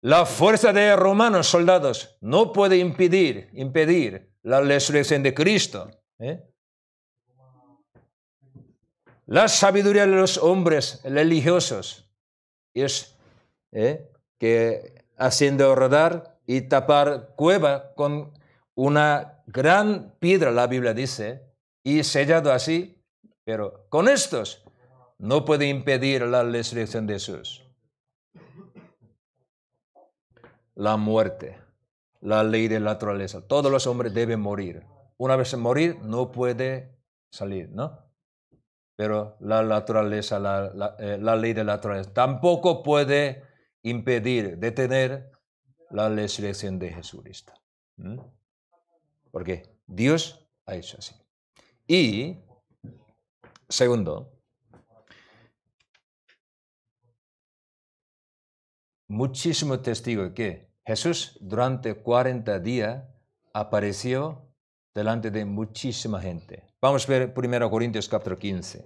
La fuerza de romanos, soldados, no puede impedir, impedir la resurrección de Cristo. ¿eh? La sabiduría de los hombres religiosos es ¿eh? que haciendo rodar y tapar cueva con una gran piedra, la Biblia dice, y sellado así, pero con estos no puede impedir la resurrección de Jesús. la muerte, la ley de naturaleza. Todos los hombres deben morir. Una vez morir, no puede salir, ¿no? Pero la naturaleza, la, eh, ley de la naturaleza, tampoco puede impedir, detener la resurrección de Jesucristo. Porque Dios ha hecho así. Y, segundo, muchísimos testigos que Jesús durante 40 días apareció delante de muchísima gente. Vamos a ver 1 Corintios capítulo 15.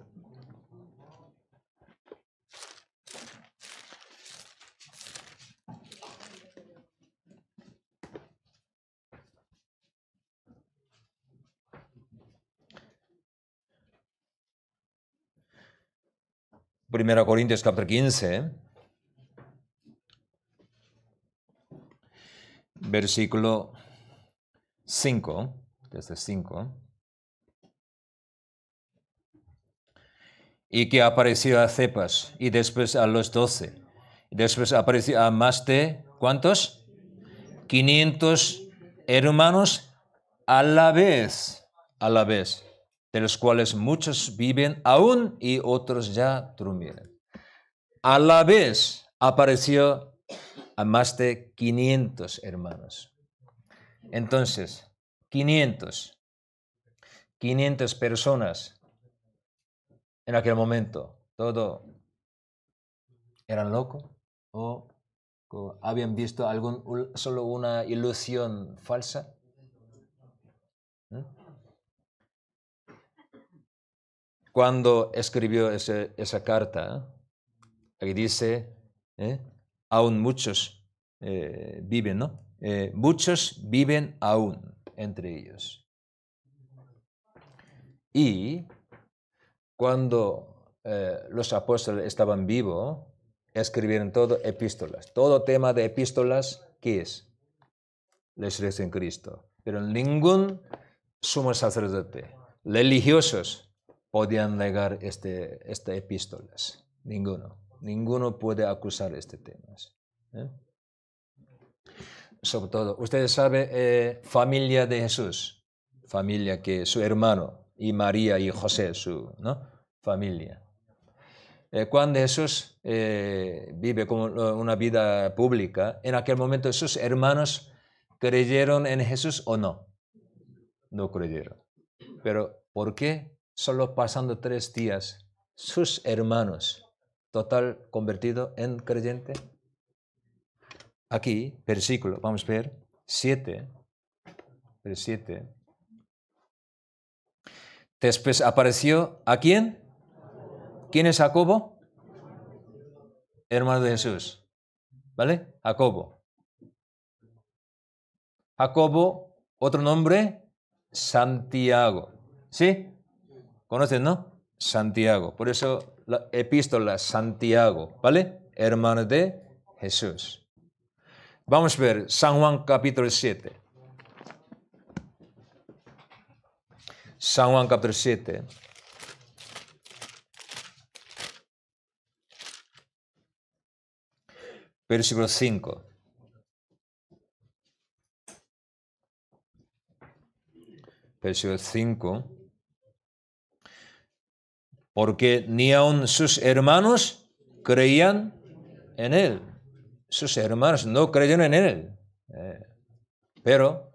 1 Corintios capítulo 15. versículo 5, desde 5, y que apareció a Cepas y después a los doce. Después apareció a más de, ¿cuántos? 500 hermanos a la vez, a la vez, de los cuales muchos viven aún y otros ya durmieron. A la vez apareció a más de 500 hermanos. Entonces, 500, 500 personas en aquel momento, todo eran locos o, habían visto algún, solo una ilusión falsa. ¿Mm? Cuando escribió ese, esa carta, ahí dice, ¿eh? aún muchos eh, viven, ¿no? Eh, muchos viven aún entre ellos. Y cuando eh, los apóstoles estaban vivos, escribieron todo epístolas. Todo tema de epístolas, ¿qué es? La iglesia en Cristo. Pero ningún sumo sacerdote, religiosos, podían negar este, estas epístolas. Ninguno. Ninguno puede acusar este tema. ¿eh? Sobre todo, ustedes saben, eh, familia de Jesús, familia que su hermano y María y José, su familia. Eh, cuando Jesús vive como una vida pública, en aquel momento sus hermanos creyeron en Jesús o no. No creyeron. Pero ¿por qué? Solo pasando tres días, sus hermanos total convertido en creyente? Aquí, versículo, vamos a ver, 7, 7. Después apareció a quién? ¿Quién es Jacobo? Hermano de Jesús. ¿Vale? Jacobo. Jacobo, otro nombre, Santiago. ¿Sí? ¿Conocen, no? Santiago. Por eso la epístola Santiago, ¿vale? Hermano de Jesús. Vamos a ver San Juan capítulo 7. San Juan capítulo 7. Versículo 5. Versículo 5 porque ni aun sus hermanos creían en él. Sus hermanos no creyeron en él. Eh, pero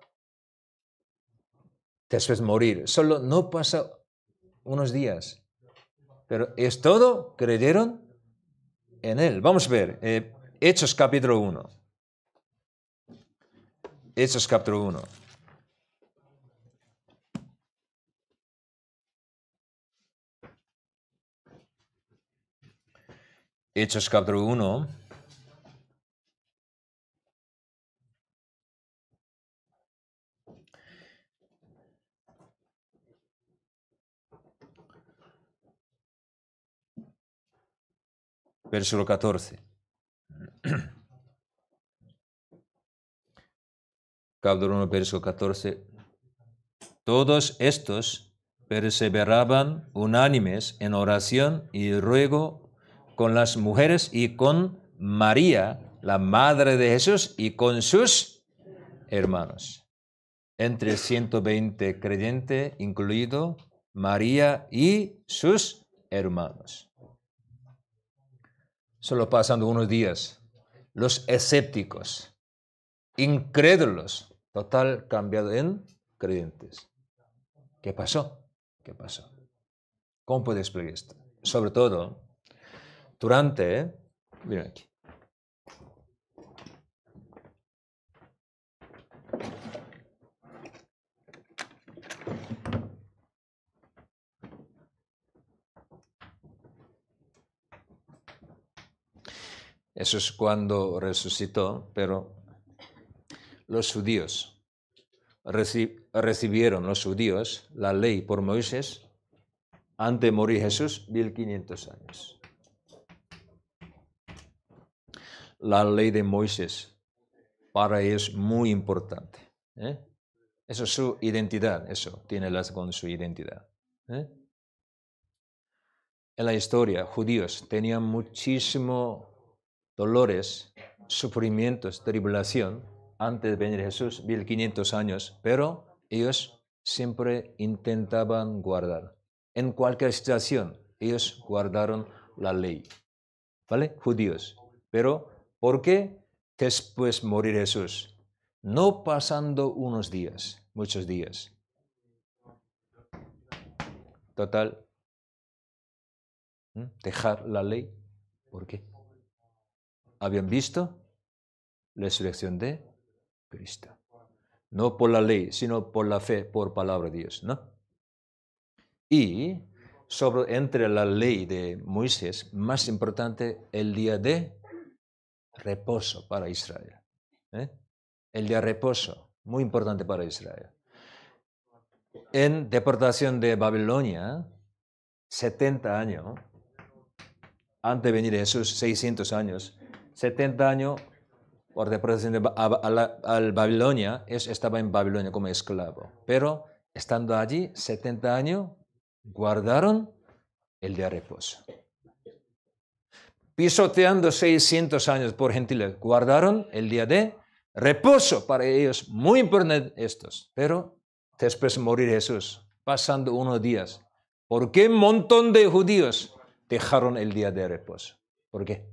después morir, solo no pasa unos días. Pero es todo, creyeron en él. Vamos a ver, eh, Hechos capítulo 1. Hechos capítulo 1. Hechos capítulo 1. Versículo 14. capítulo 1, versículo 14. Todos estos perseveraban unánimes en oración y ruego con las mujeres y con María, la madre de Jesús, y con sus hermanos. Entre 120 creyentes, incluido María y sus hermanos. Solo pasando unos días, los escépticos, incrédulos, total cambiado en creyentes. ¿Qué pasó? ¿Qué pasó? ¿Cómo puede explicar esto? Sobre todo, durante, ¿eh? miren aquí. Eso es cuando resucitó, pero los judíos recibieron los judíos la ley por Moisés antes de morir Jesús, 1500 años. la ley de Moisés. Para ellos es muy importante. ¿eh? Eso es su identidad, eso tiene las con su identidad. ¿eh? En la historia, judíos tenían muchísimos dolores, sufrimientos, tribulación antes de venir Jesús, 1500 años, pero ellos siempre intentaban guardar. En cualquier situación, ellos guardaron la ley. ¿Vale? Judíos. Pero ¿Por qué? después morir Jesús, no pasando unos días, muchos días. Total, ¿Mm? dejar la ley, ¿por qué? Habían visto la resurrección de Cristo. No por la ley, sino por la fe, por palabra de Dios, ¿no? Y sobre, entre la ley de Moisés, más importante el día de reposo para Israel. ¿eh? El día reposo, muy importante para Israel. En deportación de Babilonia, 70 años, antes de venir Jesús, 600 años, 70 años por deportación de, a, Babilonia, estaba en Babilonia como esclavo. Pero estando allí, 70 años, guardaron el día de reposo pisoteando 600 años por gentiles, guardaron el día de reposo para ellos, muy importante estos, pero después de morir Jesús, pasando unos días, ¿por qué un montón de judíos dejaron el día de reposo? ¿Por qué?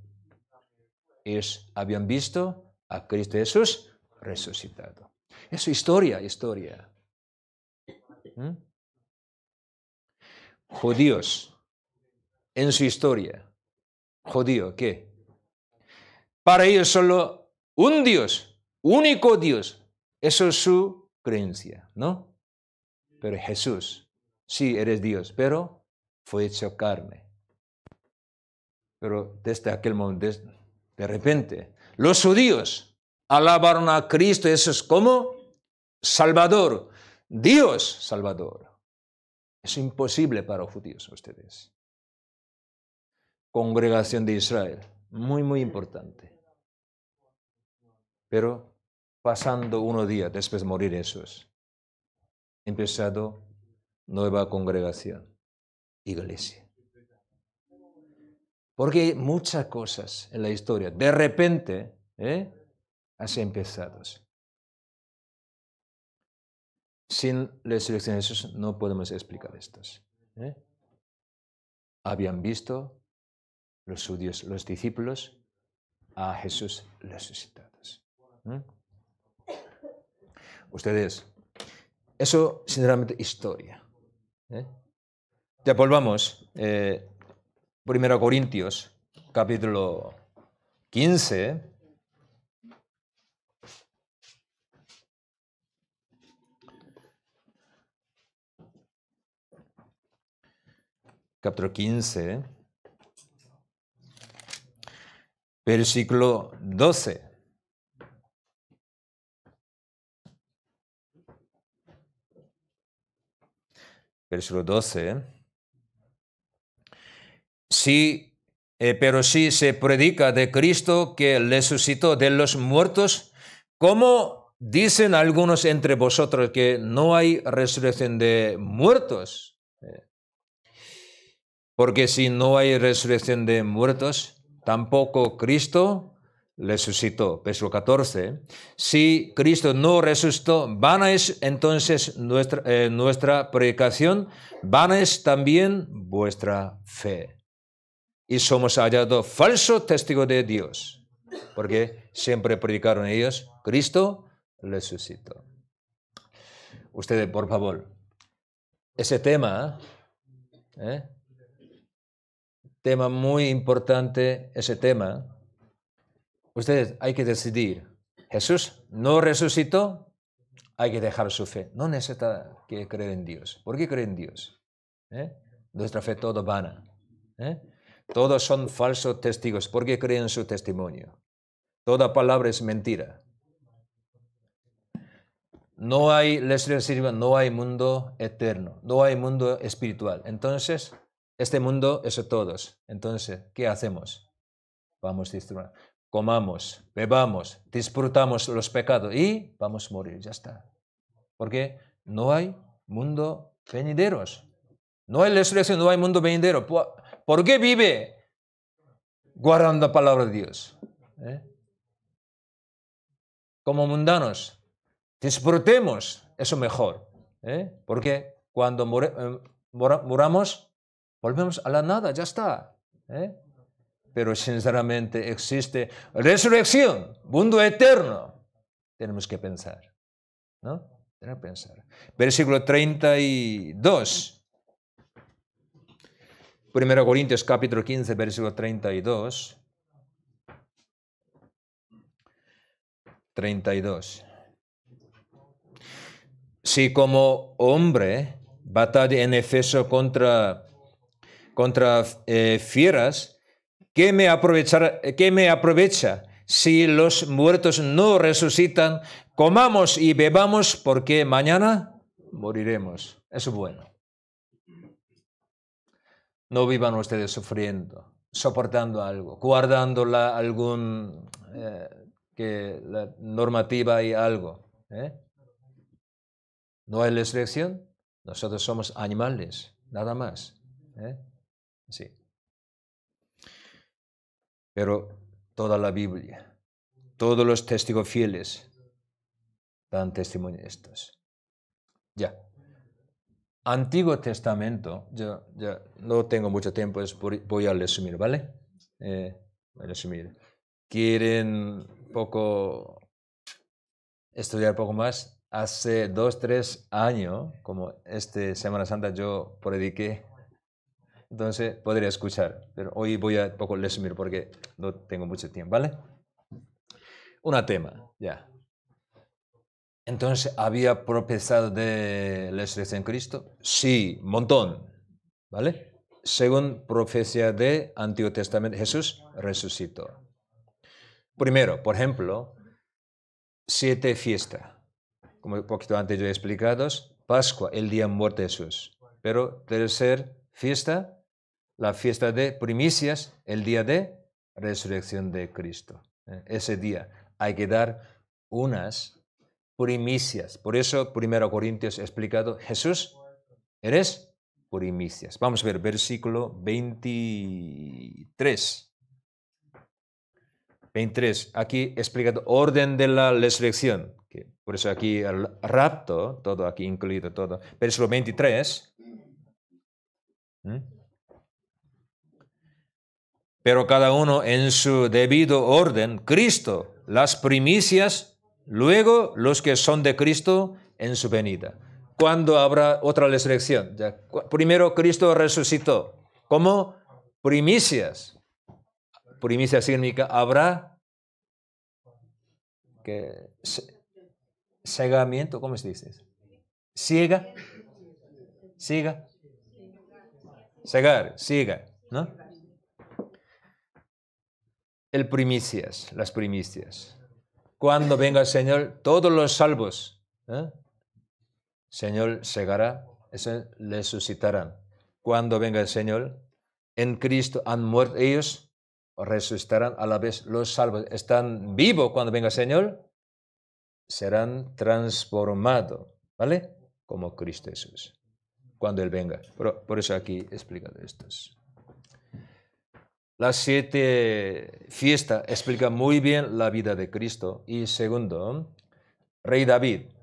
Ellos habían visto a Cristo Jesús resucitado. Es historia, historia. ¿Mm? Judíos en su historia judío, ¿qué? Para ellos solo un Dios, único Dios. Eso es su creencia, ¿no? Pero Jesús, sí, eres Dios, pero fue hecho carne. Pero desde aquel momento, de repente, los judíos alabaron a Cristo, eso es como Salvador, Dios Salvador. Es imposible para los judíos ustedes congregación de Israel. Muy, muy importante. Pero pasando uno día después de morir Jesús, empezado nueva congregación, iglesia. Porque hay muchas cosas en la historia, de repente, ¿eh? empezado. Sin la selección de Jesús no podemos explicar estas. ¿eh? Habían visto los suyos los discípulos, a Jesús resucitados. ¿Mm? Ustedes, eso sinceramente historia. ¿eh? Ya volvamos. Eh, Primero a Corintios, capítulo 15. Capítulo 15 versículo 12. Versículo 12. ¿eh? Sí, eh, pero si se predica de Cristo que resucitó de los muertos, ¿cómo dicen algunos entre vosotros que no hay resurrección de muertos? Eh, porque si no hay resurrección de muertos, tampoco Cristo resucitó. Verso 14. Si Cristo no resucitó, vana es entonces nuestra, eh, nuestra predicación, vana es también vuestra fe. Y somos hallados falso testigo de Dios, porque siempre predicaron ellos, Cristo resucitó. Ustedes, por favor, ese tema ¿eh? tema muy importante, ese tema. Ustedes hay que decidir. Jesús no resucitó, hay que dejar su fe. No necesita que creen en Dios. ¿Por qué creen en Dios? ¿Eh? Nuestra fe todo vana. ¿eh? Todos son falsos testigos. ¿Por qué creen en su testimonio? Toda palabra es mentira. No hay, les sirva, no hay mundo eterno, no hay mundo espiritual. Entonces, este mundo es todos. Entonces, ¿qué hacemos? Vamos a disfrutar. Comamos, bebamos, disfrutamos los pecados y vamos a morir. Ya está. Porque no hay mundo venideros. No hay resurrección, no hay mundo venidero. ¿Por qué vive guardando la palabra de Dios? ¿Eh? Como mundanos, disfrutemos eso mejor. ¿Eh? Porque cuando eh, moramos, Volvemos a la nada, ya está. ¿eh? Pero sinceramente existe resurrección, mundo eterno. Tenemos que pensar. ¿no? Tenemos que pensar. Versículo 32. 1 Corintios capítulo 15, versículo 32. 32. Si como hombre batalla en Efeso contra contra eh, fieras, ¿qué me, aprovecha si los muertos no resucitan? Comamos y bebamos porque mañana moriremos. Eso es bueno. No vivan ustedes sufriendo, soportando algo, guardando la, algún, eh, que, la normativa y algo. ¿eh? No hay legislación Nosotros somos animales, nada más. Sí. Pero toda la Biblia, todos los testigos fieles dan testimonio de Ya. Antiguo Testamento, Yo, ya no tengo mucho tiempo, voy a resumir, ¿vale? Eh, voy a resumir. ¿Quieren poco estudiar poco más? Hace dos, tres años, como esta Semana Santa, yo prediqué entonces podría escuchar. Pero hoy voy a poco resumir porque no tengo mucho tiempo, ¿vale? Un tema, ya. Entonces, ¿había profecía de la resurrección en Cristo? Sí, montón, ¿vale? Según profecía de Antiguo Testamento, Jesús resucitó. Primero, por ejemplo, siete fiestas, como un poquito antes yo he explicado, Pascua, el día muerte de Jesús. Pero tercer fiesta, la fiesta de primicias, el día de resurrección de Cristo. ¿eh? Ese día hay que dar unas primicias. Por eso, 1 Corintios explicado, Jesús, eres primicias. Vamos a ver versículo 23. 23. Aquí explicado orden de la resurrección. Por eso aquí el rapto, todo aquí incluido, todo. Versículo 23 pero cada uno en su debido orden, Cristo, las primicias, luego los que son de Cristo en su venida. ¿Cuándo habrá otra resurrección? primero Cristo resucitó. ¿Cómo? Primicias. Primicia significa habrá que segamiento, ¿cómo se dice? Ciega. Siga. Cegar, siga, ¿no? el primicias, las primicias. Cuando venga el Señor, todos los salvos, ¿eh? Señor segará, les suscitarán. Cuando venga el Señor, en Cristo han muerto ellos, resucitarán a la vez los salvos. Están vivos cuando venga el Señor, serán transformados, ¿vale? Como Cristo Jesús, cuando Él venga. por eso aquí explico explicado esto. Las siete fiestas explican muy bien la vida de Cristo. Y segundo, Rey David,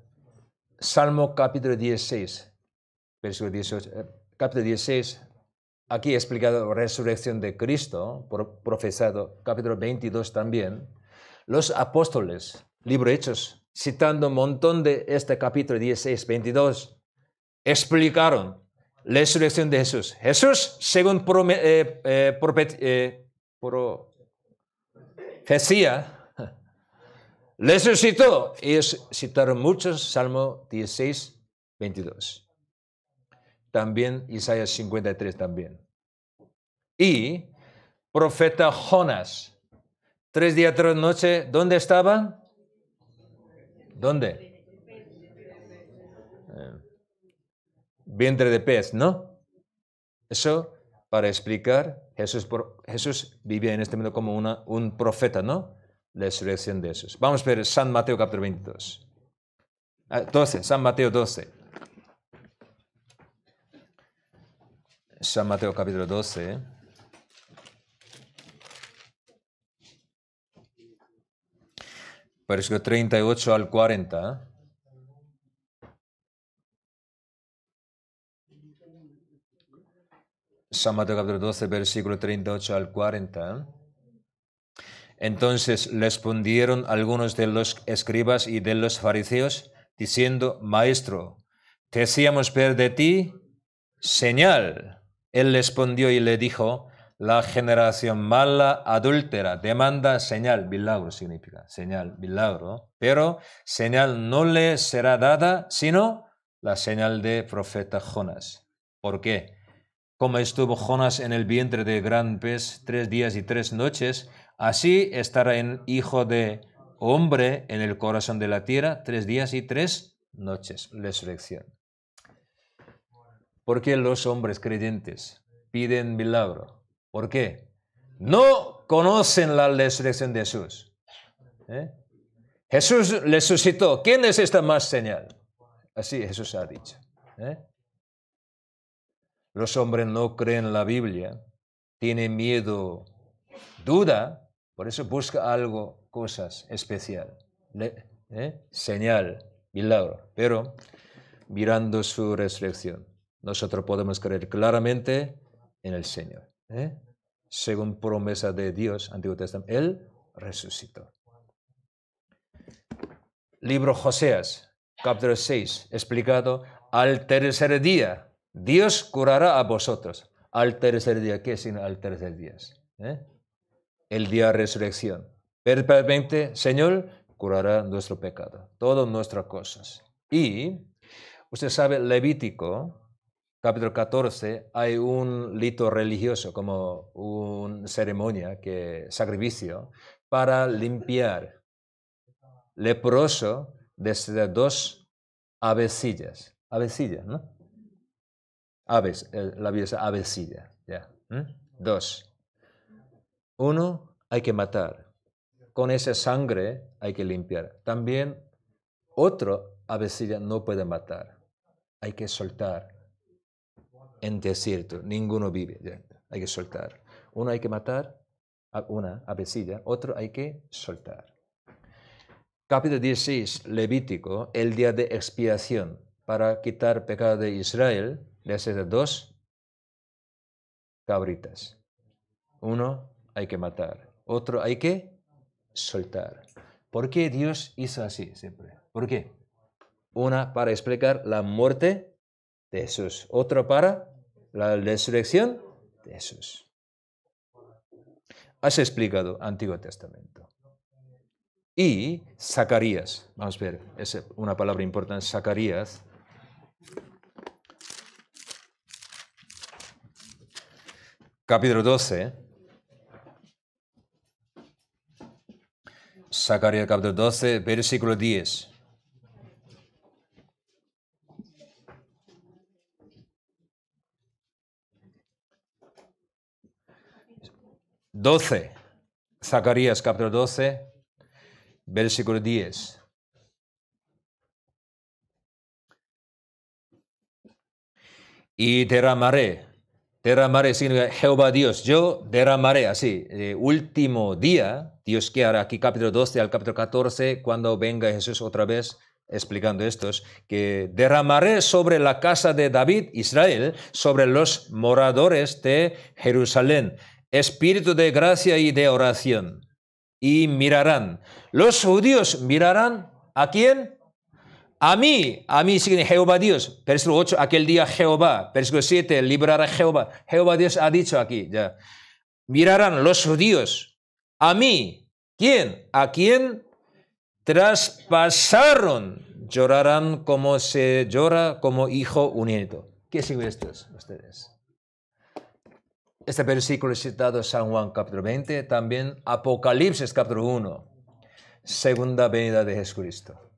Salmo capítulo 16, versículo 18, eh, capítulo 16, aquí explicado la resurrección de Cristo, profesado, capítulo 22 también. Los apóstoles, libro Hechos, citando un montón de este capítulo 16, 22, explicaron la resurrección de Jesús. Jesús, según eh, eh, eh profecía, resucitó. Ellos citaron muchos, Salmo 16, 22. También Isaías 53 también. Y profeta Jonas. tres días, tres noches, ¿dónde estaba? ¿Dónde? vientre de pez, ¿no? Eso para explicar, Jesús, por, vivía en este mundo como un profeta, ¿no? La resurrección de Jesús. Vamos a ver San Mateo capítulo 22. 12, ah, San Mateo 12. San Mateo capítulo 12. Versículo 38 al 40. San capítulo 12, versículo 38 al 40. Entonces le respondieron algunos de los escribas y de los fariseos, diciendo, Maestro, te hacíamos ver de ti señal. Él respondió y le dijo, la generación mala, adúltera, demanda señal, milagro significa, señal, milagro, pero señal no le será dada, sino la señal de profeta Jonás. ¿Por qué? como estuvo Jonas en el vientre de gran pez tres días y tres noches, así estará el hijo de hombre en el corazón de la tierra tres días y tres noches. Resurrección. ¿Por qué los hombres creyentes piden milagro? ¿Por qué? No conocen la resurrección de Jesús. Jesús ¿eh? Jesús resucitó. ¿Quién es esta más señal? Así Jesús ha dicho. ¿Eh? Los hombres no creen la Biblia, tienen miedo, duda, por eso busca algo, cosas especial, ¿eh? señal, milagro. Pero mirando su resurrección, nosotros podemos creer claramente en el Señor. ¿eh? Según promesa de Dios, Antiguo Testamento, Él resucitó. Libro Joseas, capítulo 6, explicado al tercer día Dios curará a vosotros al tercer día. ¿Qué es al tercer día? ¿Eh? El día de resurrección. Perfectamente, Señor, curará nuestro pecado, todas nuestras cosas. Y usted sabe, Levítico, capítulo 14, hay un lito religioso, como una ceremonia, que sacrificio, para limpiar leproso desde dos avecillas. Avecillas, ¿no? aves, la vieja es avecilla. Dos. Uno, hay que matar. Con esa sangre hay que limpiar. También otro avecilla no puede matar. Hay que soltar. En desierto, ninguno vive. Hay que soltar. Uno hay que matar, una avecilla, otro hay que soltar. Capítulo 16, Levítico, el día de expiación para quitar pecado de Israel le haces dos cabritas. Uno hay que matar, otro hay que soltar. ¿Por qué Dios hizo así siempre? ¿Por qué? Una para explicar la muerte de Jesús, otra para la resurrección de Jesús. Has explicado Antiguo Testamento. Y Zacarías, vamos a ver, es una palabra importante, Zacarías capítulo 12. Zacarías capítulo 12, versículo 10. 12. Zacarías capítulo 12, versículo 10. Y derramaré Derramaré significa Jehová Dios. Yo derramaré así. Eh, último día, Dios que hará, aquí capítulo 12 al capítulo 14, cuando venga Jesús otra vez explicando estos, que derramaré sobre la casa de David, Israel, sobre los moradores de Jerusalén, espíritu de gracia y de oración. Y mirarán. Los judíos mirarán a quién? A mí, a mí sigue Jehová Dios. Versículo 8, aquel día Jehová. Versículo 7, librará Jehová. Jehová Dios ha dicho aquí, Mirarán los judíos. A mí, ¿quién? ¿A quién? Traspasaron. Llorarán como se llora como hijo nieto. ¿Qué significa esto ustedes? Este versículo es citado San Juan capítulo 20, también Apocalipsis capítulo 1, segunda venida de Jesucristo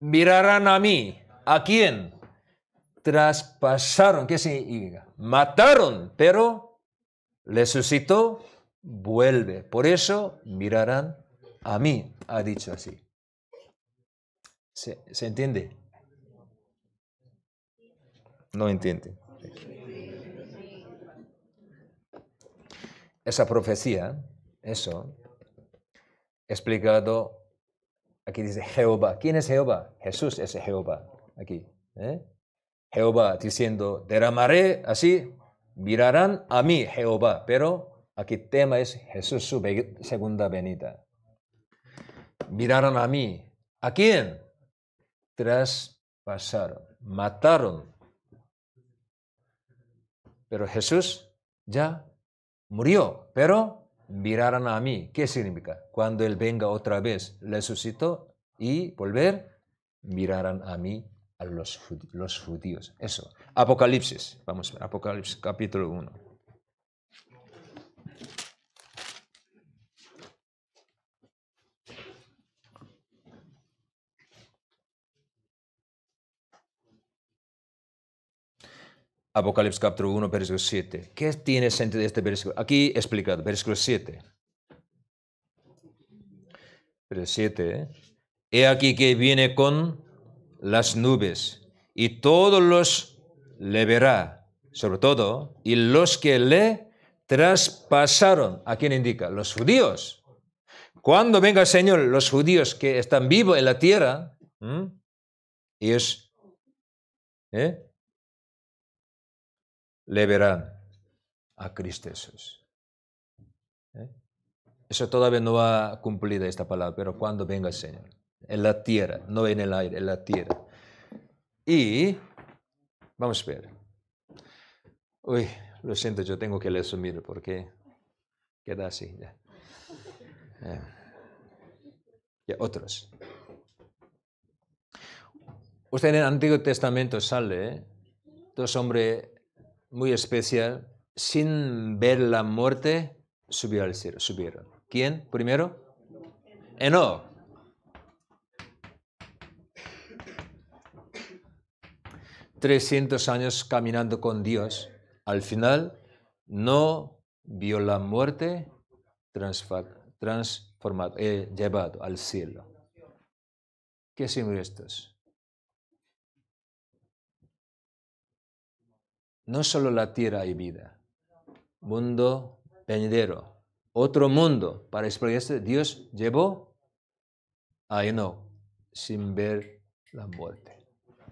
mirarán a mí. ¿A quién? Traspasaron. ¿Qué significa? Mataron, pero resucitó, vuelve. Por eso mirarán a mí, ha dicho así. ¿Se, ¿se entiende? No entiende. Esa profecía, eso, explicado Aquí dice Jehová. ¿Quién es Jehová? Jesús es Jehová. Aquí. ¿eh? Jehová diciendo, derramaré así, mirarán a mí, Jehová. Pero aquí tema es Jesús, su segunda venida. Miraron a mí. ¿A quién? Traspasaron, mataron. Pero Jesús ya murió. Pero mirarán a mí. ¿Qué significa? Cuando Él venga otra vez, resucitó y volver, mirarán a mí a los, judíos. Eso. Apocalipsis. Vamos, a ver. Apocalipsis capítulo 1. Apocalipsis capítulo 1, versículo 7. ¿Qué tiene sentido este versículo? Aquí explicado, versículo 7. Versículo 7. ¿eh? He aquí que viene con las nubes y todos los le verá, sobre todo, y los que le traspasaron. ¿A quién indica? Los judíos. Cuando venga el Señor, los judíos que están vivos en la tierra, ellos ¿eh? le verán a Cristo Jesús. ¿eh? Eso todavía no ha cumplido esta palabra, pero cuando venga el Señor, en la tierra, no en el aire, en la tierra. Y vamos a ver. Uy, lo siento, yo tengo que resumir porque queda así. Ya. Eh, y otros. Usted en el Antiguo Testamento sale ¿eh? dos hombres muy especial, sin ver la muerte, subió al cielo. Subieron. ¿Quién primero? Eno. Trescientos años caminando con Dios. Al final no vio la muerte transformado, eh, llevado al cielo. ¿Qué significa estos? No solo la tierra y vida, mundo venidero, otro mundo. Para explicarse este Dios llevó a no sin ver la muerte.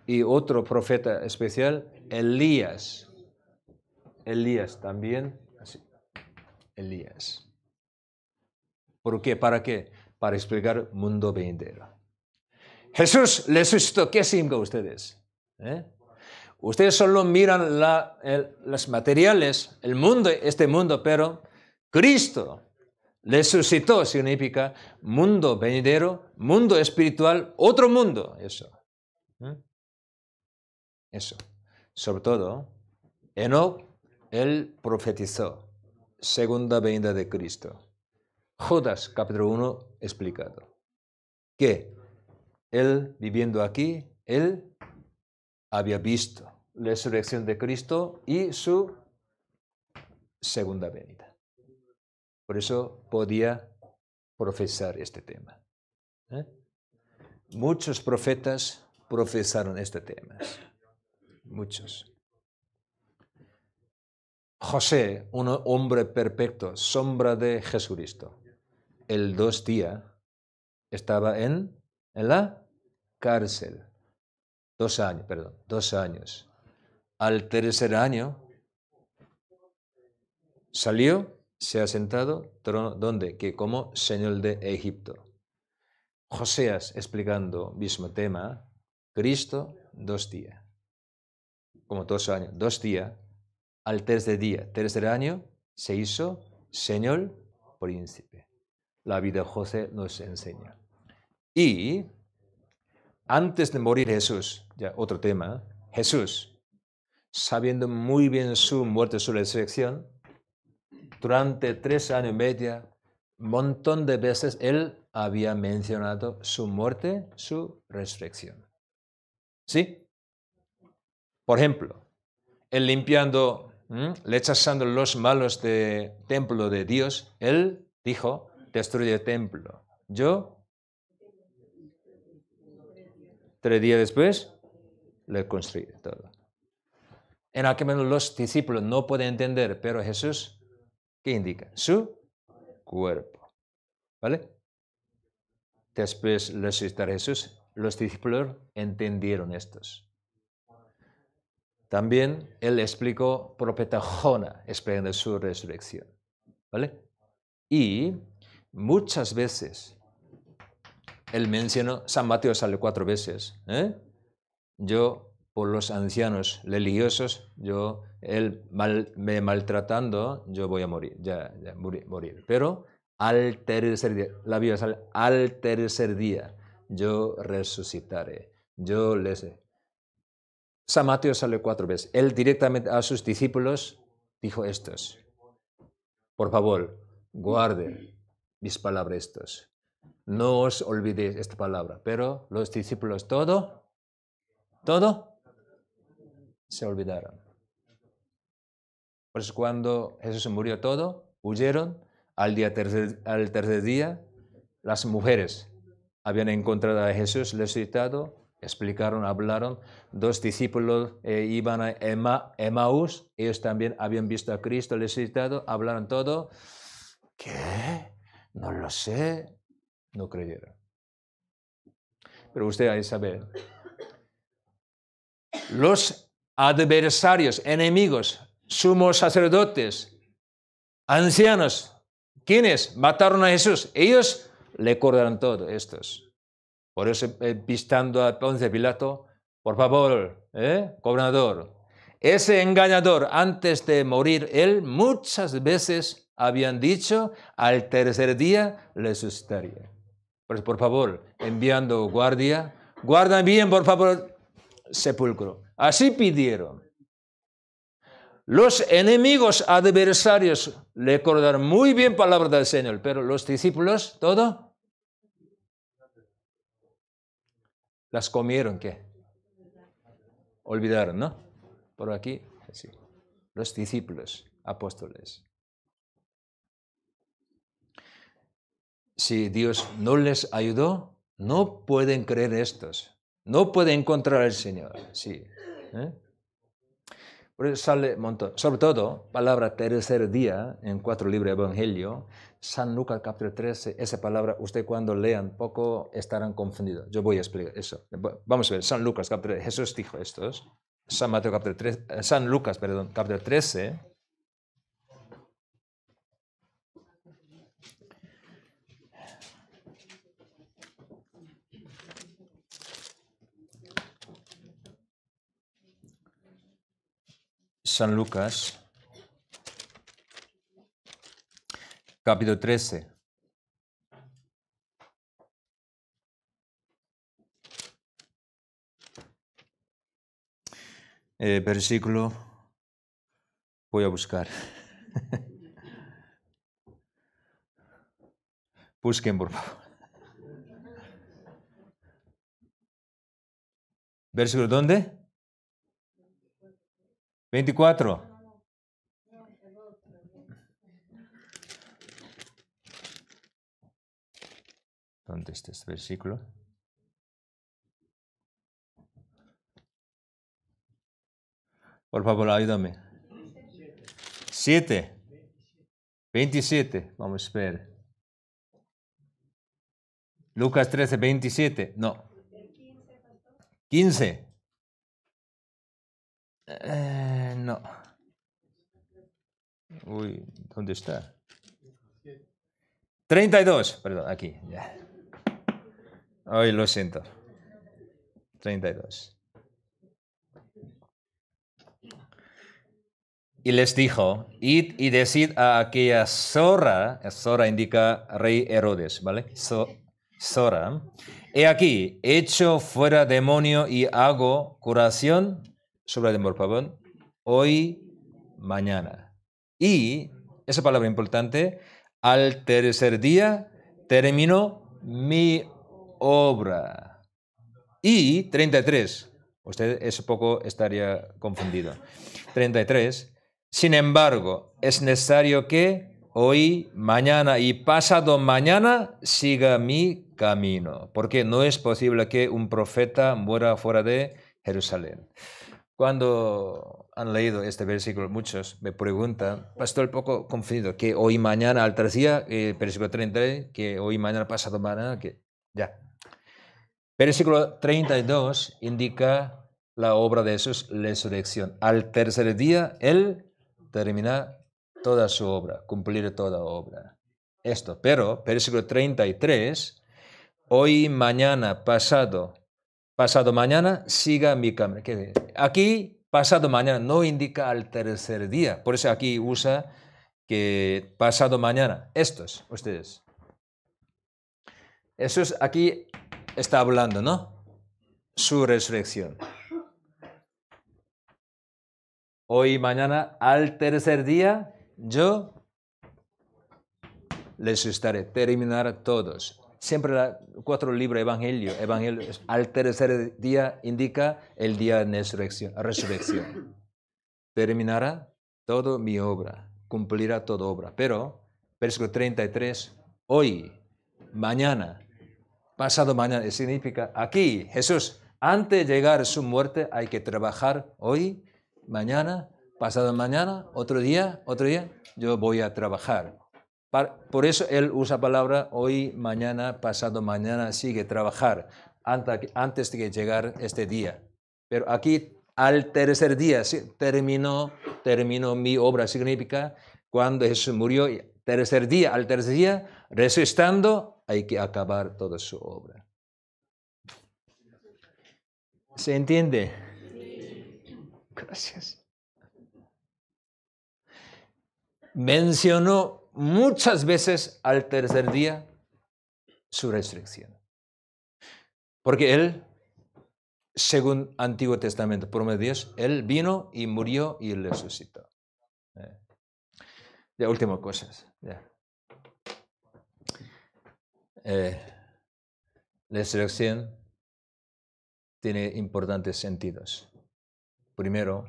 Y otro profeta especial, Elías. Elías también, así. Elías. ¿Por qué? ¿Para qué? Para explicar mundo venidero. Jesús les suscitó. ¿Qué significa ustedes? ¿Eh? Ustedes solo miran la, los materiales, el mundo, este mundo, pero Cristo les suscitó, significa mundo venidero, mundo espiritual, otro mundo, eso. ¿Mm? Eso. Sobre todo, Enoch, él profetizó, segunda venida de Cristo. Judas, capítulo 1, explicado. Que él viviendo aquí, él había visto resurrección de Cristo y su segunda venida. Por eso podía profesar este tema. ¿eh? Muchos profetas profesaron este tema. Muchos. José, un hombre perfecto, sombra de Jesucristo, el dos días estaba en, en la cárcel. Dos años, perdón, dos años. Al tercer año salió, se ha sentado, trono, ¿dónde? Que como señor de Egipto. Joseas explicando mismo tema, Cristo dos días, como dos años, dos días, al tercer día, tercer año, se hizo Señor Príncipe. La vida de José nos enseña. Y antes de morir Jesús, ya otro tema, Jesús sabiendo muy bien su muerte, su resurrección, durante tres años y medio, montón de veces él había mencionado su muerte, su resurrección. ¿Sí? Por ejemplo, él limpiando, le rechazando los malos de templo de Dios, él dijo, destruye el templo. Yo, tres días después, le construí todo en aquel momento los discípulos no pueden entender, pero Jesús, ¿qué indica? Su cuerpo. ¿Vale? Después de resucitar Jesús, los discípulos entendieron estos. También él explicó profeta Jona su resurrección. ¿Vale? Y muchas veces él mencionó, San Mateo sale cuatro veces. ¿eh? Yo por los ancianos religiosos, yo, él me maltratando, yo voy a morir, ya, ya morir, Pero al tercer día, la Biblia sale, al tercer día yo resucitaré, yo les... San Mateo sale cuatro veces. Él directamente a sus discípulos dijo estos, por favor, guarden mis palabras estos. No os olvidéis esta palabra, pero los discípulos todo, todo se olvidaron. Por cuando Jesús murió todo, huyeron. Al, día tercer, al tercer día, las mujeres habían encontrado a Jesús resucitado, explicaron, hablaron. Dos discípulos eh, iban a Emma ellos también habían visto a Cristo resucitado, hablaron todo. ¿Qué? No lo sé. No creyeron. Pero usted ahí sabe. Los adversarios, enemigos, sumos sacerdotes, ancianos, quienes mataron a Jesús, ellos le acordaron todo estos. Por eso, pistando eh, a Ponce Pilato, por favor, ¿eh? gobernador, ese engañador, antes de morir, él muchas veces habían dicho, al tercer día resucitaría. Pues por favor, enviando guardia, guardan bien, por favor, sepulcro. Así pidieron. Los enemigos adversarios recordaron muy bien palabras del Señor, pero los discípulos, todo, las comieron, ¿qué? Olvidaron, ¿no? Por aquí, los discípulos, apóstoles. Si Dios no les ayudó, no pueden creer estos. No puede encontrar al Señor, sí. ¿eh? Por eso sale un montón. Sobre todo, palabra tercer día en cuatro libros de Evangelio, San Lucas capítulo 13, esa palabra, usted cuando lean poco estarán confundidos. Yo voy a explicar eso. Vamos a ver, San Lucas capítulo, Jesús dijo esto, San, Mateo, eh, San Lucas, perdón, capítulo 13, San Lucas, capítulo 13. Eh, versículo voy a buscar. Busquen, por favor. ¿Versículo dónde? 24. ¿Dónde está este versículo? Por favor, ayúdame. 7. 27. Vamos a ver. Lucas 13, 27. No. 15. Eh. No. Uy, ¿dónde está? 32, perdón, aquí. Ya. Ay, lo siento. 32. Y les dijo, id y decid a aquella zorra, zorra indica rey Herodes, ¿vale? zorra, he aquí, hecho fuera demonio y hago curación, sobre el por hoy, mañana. Y, esa palabra importante, al tercer día terminó mi obra. Y 33, usted eso poco estaría confundido. 33, sin embargo, es necesario que hoy, mañana y pasado mañana siga mi camino, porque no es posible que un profeta muera fuera de Jerusalén. Cuando han leído este versículo, muchos me preguntan, pastor, poco confundido, que hoy mañana al tercer eh, versículo 33, que hoy mañana pasado mañana, que ya. Versículo 32 indica la obra de Jesús, resurrección. Al tercer día, Él termina toda su obra, cumplir toda obra. Esto, pero versículo 33, hoy, mañana, pasado, pasado mañana, siga mi camino. Aquí pasado mañana no indica al tercer día. Por eso aquí usa que pasado mañana. Estos, ustedes. Eso es aquí está hablando, ¿no? Su resurrección. Hoy mañana, al tercer día, yo les estaré terminar todos siempre la, cuatro libros evangelio, evangelio al tercer día indica el día de resurrección, resurrección. Terminará toda mi obra, cumplirá toda obra. Pero, versículo 33, hoy, mañana, pasado mañana, significa aquí, Jesús, antes de llegar a su muerte hay que trabajar hoy, mañana, pasado mañana, otro día, otro día, yo voy a trabajar. Por eso él usa palabra hoy, mañana, pasado mañana, sigue trabajar antes de que llegar este día. Pero aquí al tercer día terminó, terminó mi obra. Significa cuando Jesús murió, tercer día, al tercer día, resucitando, hay que acabar toda su obra. ¿Se entiende? Gracias. Mencionó muchas veces al tercer día su resurrección. Porque Él, según Antiguo Testamento, de Dios, Él vino y murió y resucitó. Eh. Ya, última cosa. Eh, la resurrección tiene importantes sentidos. Primero,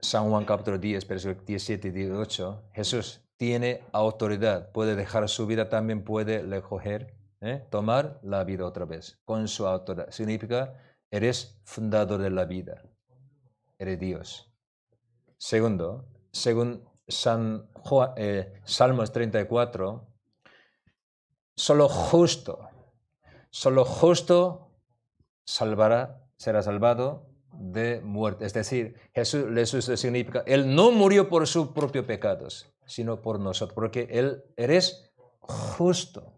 San Juan capítulo 10, versículo 17 y 18, Jesús tiene autoridad, puede dejar su vida, también puede recoger, ¿eh? tomar la vida otra vez, con su autoridad. Significa, eres fundador de la vida, eres Dios. Segundo, según San Juan, eh, Salmos 34, solo justo, solo justo salvará, será salvado de muerte. Es decir, Jesús, Jesús significa, Él no murió por sus propios pecados sino por nosotros, porque Él eres justo.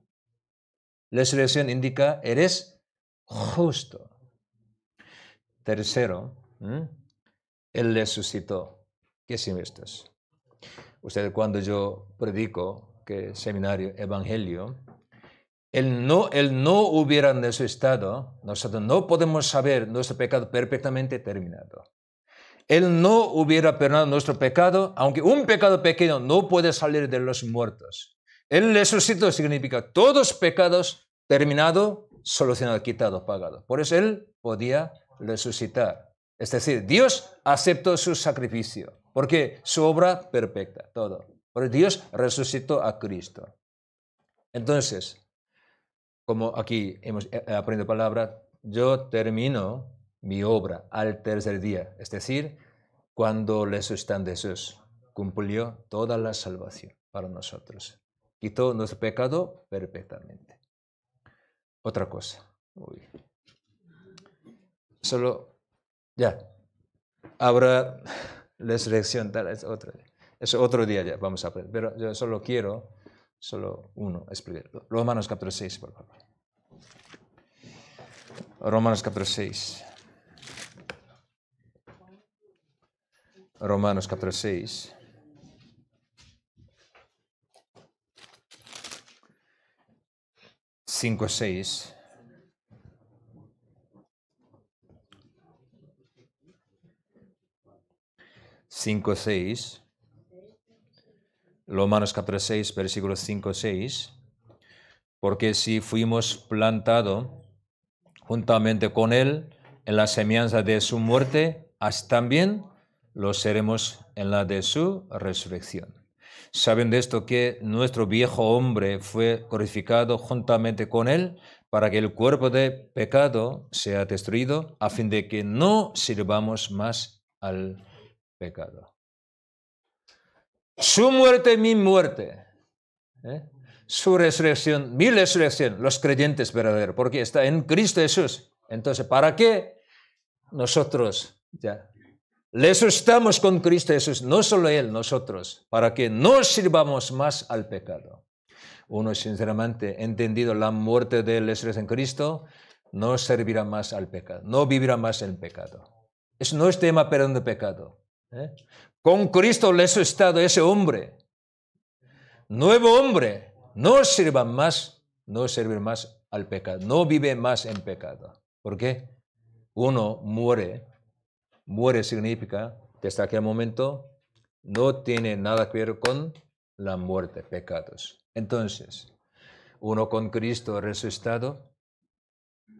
La selección indica, eres justo. Tercero, Él le suscitó. ¿Qué esto? Usted cuando yo predico, que seminario, evangelio, él no, él no hubiera necesitado, nosotros no podemos saber nuestro pecado perfectamente terminado. Él no hubiera perdonado nuestro pecado, aunque un pecado pequeño no puede salir de los muertos. El resucitó significa todos pecados terminados, solucionado, quitados, pagados. Por eso Él podía resucitar. Es decir, Dios aceptó su sacrificio, porque su obra perfecta, todo. Por Dios resucitó a Cristo. Entonces, como aquí hemos eh, aprendido palabra, yo termino mi obra al tercer día, es decir, cuando les están Jesús cumplió toda la salvación para nosotros. Quitó nuestro pecado perfectamente. Otra cosa. Solo, ya. Ahora resurrección tal es otro día. Es otro día ya, vamos a aprender. Pero yo solo quiero, solo uno, explicar. Romanos capítulo 6, por favor. Romanos capítulo 6. Romanos capítulo 6. Cinco, seis. Cinco, seis. Romanos capítulo 6, versículo 5, 6. Porque si fuimos plantados juntamente con Él en la semejanza de su muerte, así también lo seremos en la de su resurrección. Saben de esto que nuestro viejo hombre fue crucificado juntamente con él para que el cuerpo de pecado sea destruido a fin de que no sirvamos más al pecado. Su muerte, mi muerte. ¿eh? Su resurrección, mi resurrección, los creyentes verdaderos, porque está en Cristo Jesús. Entonces, ¿para qué nosotros ya les estamos con Cristo Jesús, no solo Él, nosotros, para que no sirvamos más al pecado. Uno sinceramente entendido la muerte de Jesús en Cristo, no servirá más al pecado, no vivirá más en pecado. Eso no es tema perdón de pecado. ¿eh? Con Cristo le he estado ese hombre, nuevo hombre, no sirva más, no servir más al pecado, no vive más en pecado. ¿Por qué? Uno muere muere significa, que hasta aquel momento, no tiene nada que ver con la muerte, pecados. Entonces, uno con Cristo resucitado,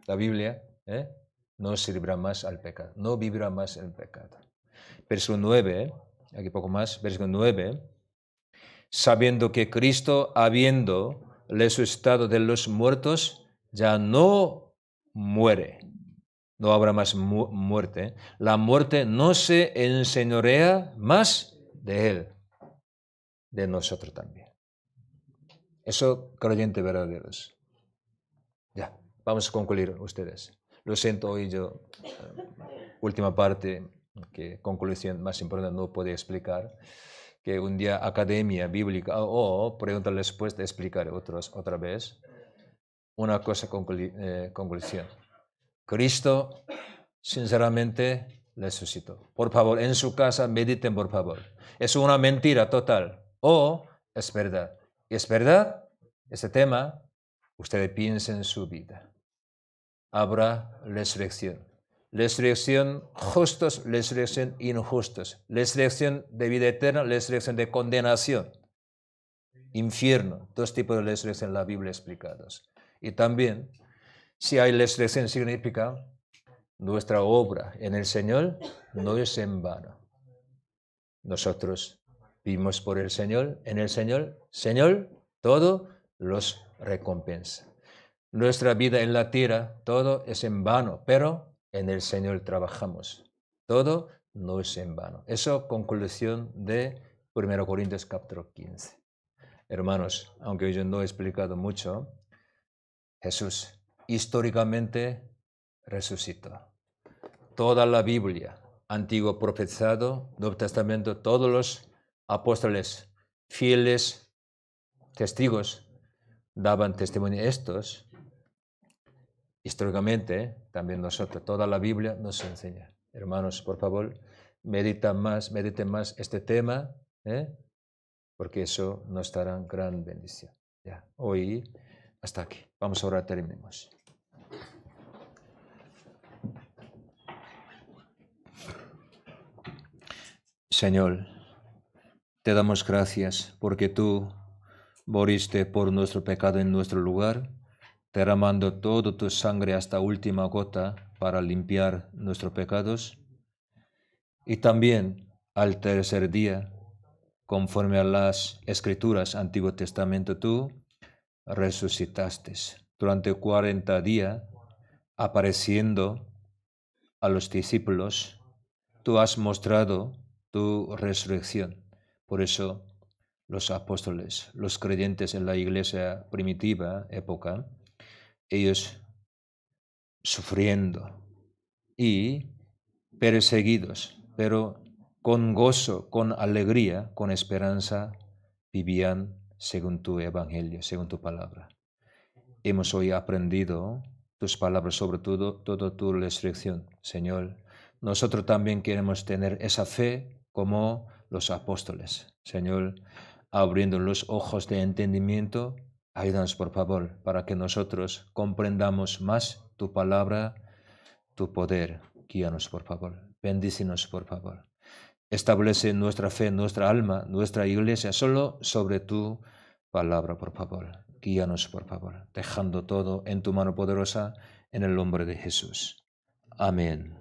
la Biblia, ¿eh? no sirvirá más al pecado, no vivirá más el pecado. Verso 9, aquí poco más, verso 9, sabiendo que Cristo, habiendo resucitado de los muertos, ya no muere no habrá más muerte. La muerte no se enseñorea más de Él, de nosotros también. Eso, creyentes verdaderos. Ya, vamos a concluir ustedes. Lo siento hoy yo, eh, última parte, que conclusión más importante no puede explicar, que un día academia bíblica o oh, preguntarles oh, oh, pregunta explicar explicar otros, otra vez. Una cosa, eh, conclusión. Cristo sinceramente resucitó. Por favor, en su casa mediten, por favor. Es una mentira total o es verdad. Y Es verdad, Ese tema, ustedes piensen en su vida. Habrá resurrección. Resurrección justos, resurrección injustos. Resurrección de vida eterna, resurrección de condenación. Infierno, dos tipos de resurrección en la Biblia explicados. Y también si hay lección significa nuestra obra en el Señor no es en vano. Nosotros vimos por el Señor, en el Señor, Señor, todo los recompensa. Nuestra vida en la tierra, todo es en vano, pero en el Señor trabajamos. Todo no es en vano. Eso conclusión de 1 Corintios capítulo 15. Hermanos, aunque yo no he explicado mucho, Jesús históricamente resucitó. Toda la Biblia, Antiguo Profetizado, Nuevo Testamento, todos los apóstoles fieles, testigos, daban testimonio estos. Históricamente, también nosotros, toda la Biblia nos enseña. Hermanos, por favor, meditan más, mediten más este tema, ¿eh? porque eso nos dará gran bendición. Ya, hoy, hasta aquí. Vamos ahora, terminemos. Señor, te damos gracias porque tú moriste por nuestro pecado en nuestro lugar, derramando toda tu sangre hasta última gota para limpiar nuestros pecados. Y también al tercer día, conforme a las escrituras Antiguo Testamento, tú resucitaste durante cuarenta días, apareciendo a los discípulos. Tú has mostrado tu resurrección. Por eso los apóstoles, los creyentes en la iglesia primitiva época, ellos sufriendo y perseguidos, pero con gozo, con alegría, con esperanza, vivían según tu evangelio, según tu palabra. Hemos hoy aprendido tus palabras, sobre todo, toda tu resurrección, Señor. Nosotros también queremos tener esa fe como los apóstoles. Señor, abriendo los ojos de entendimiento, ayúdanos por favor para que nosotros comprendamos más tu palabra, tu poder. Guíanos por favor, bendícenos por favor. Establece nuestra fe, nuestra alma, nuestra iglesia solo sobre tu palabra, por favor. Guíanos, por favor, dejando todo en tu mano poderosa, en el nombre de Jesús. Amén.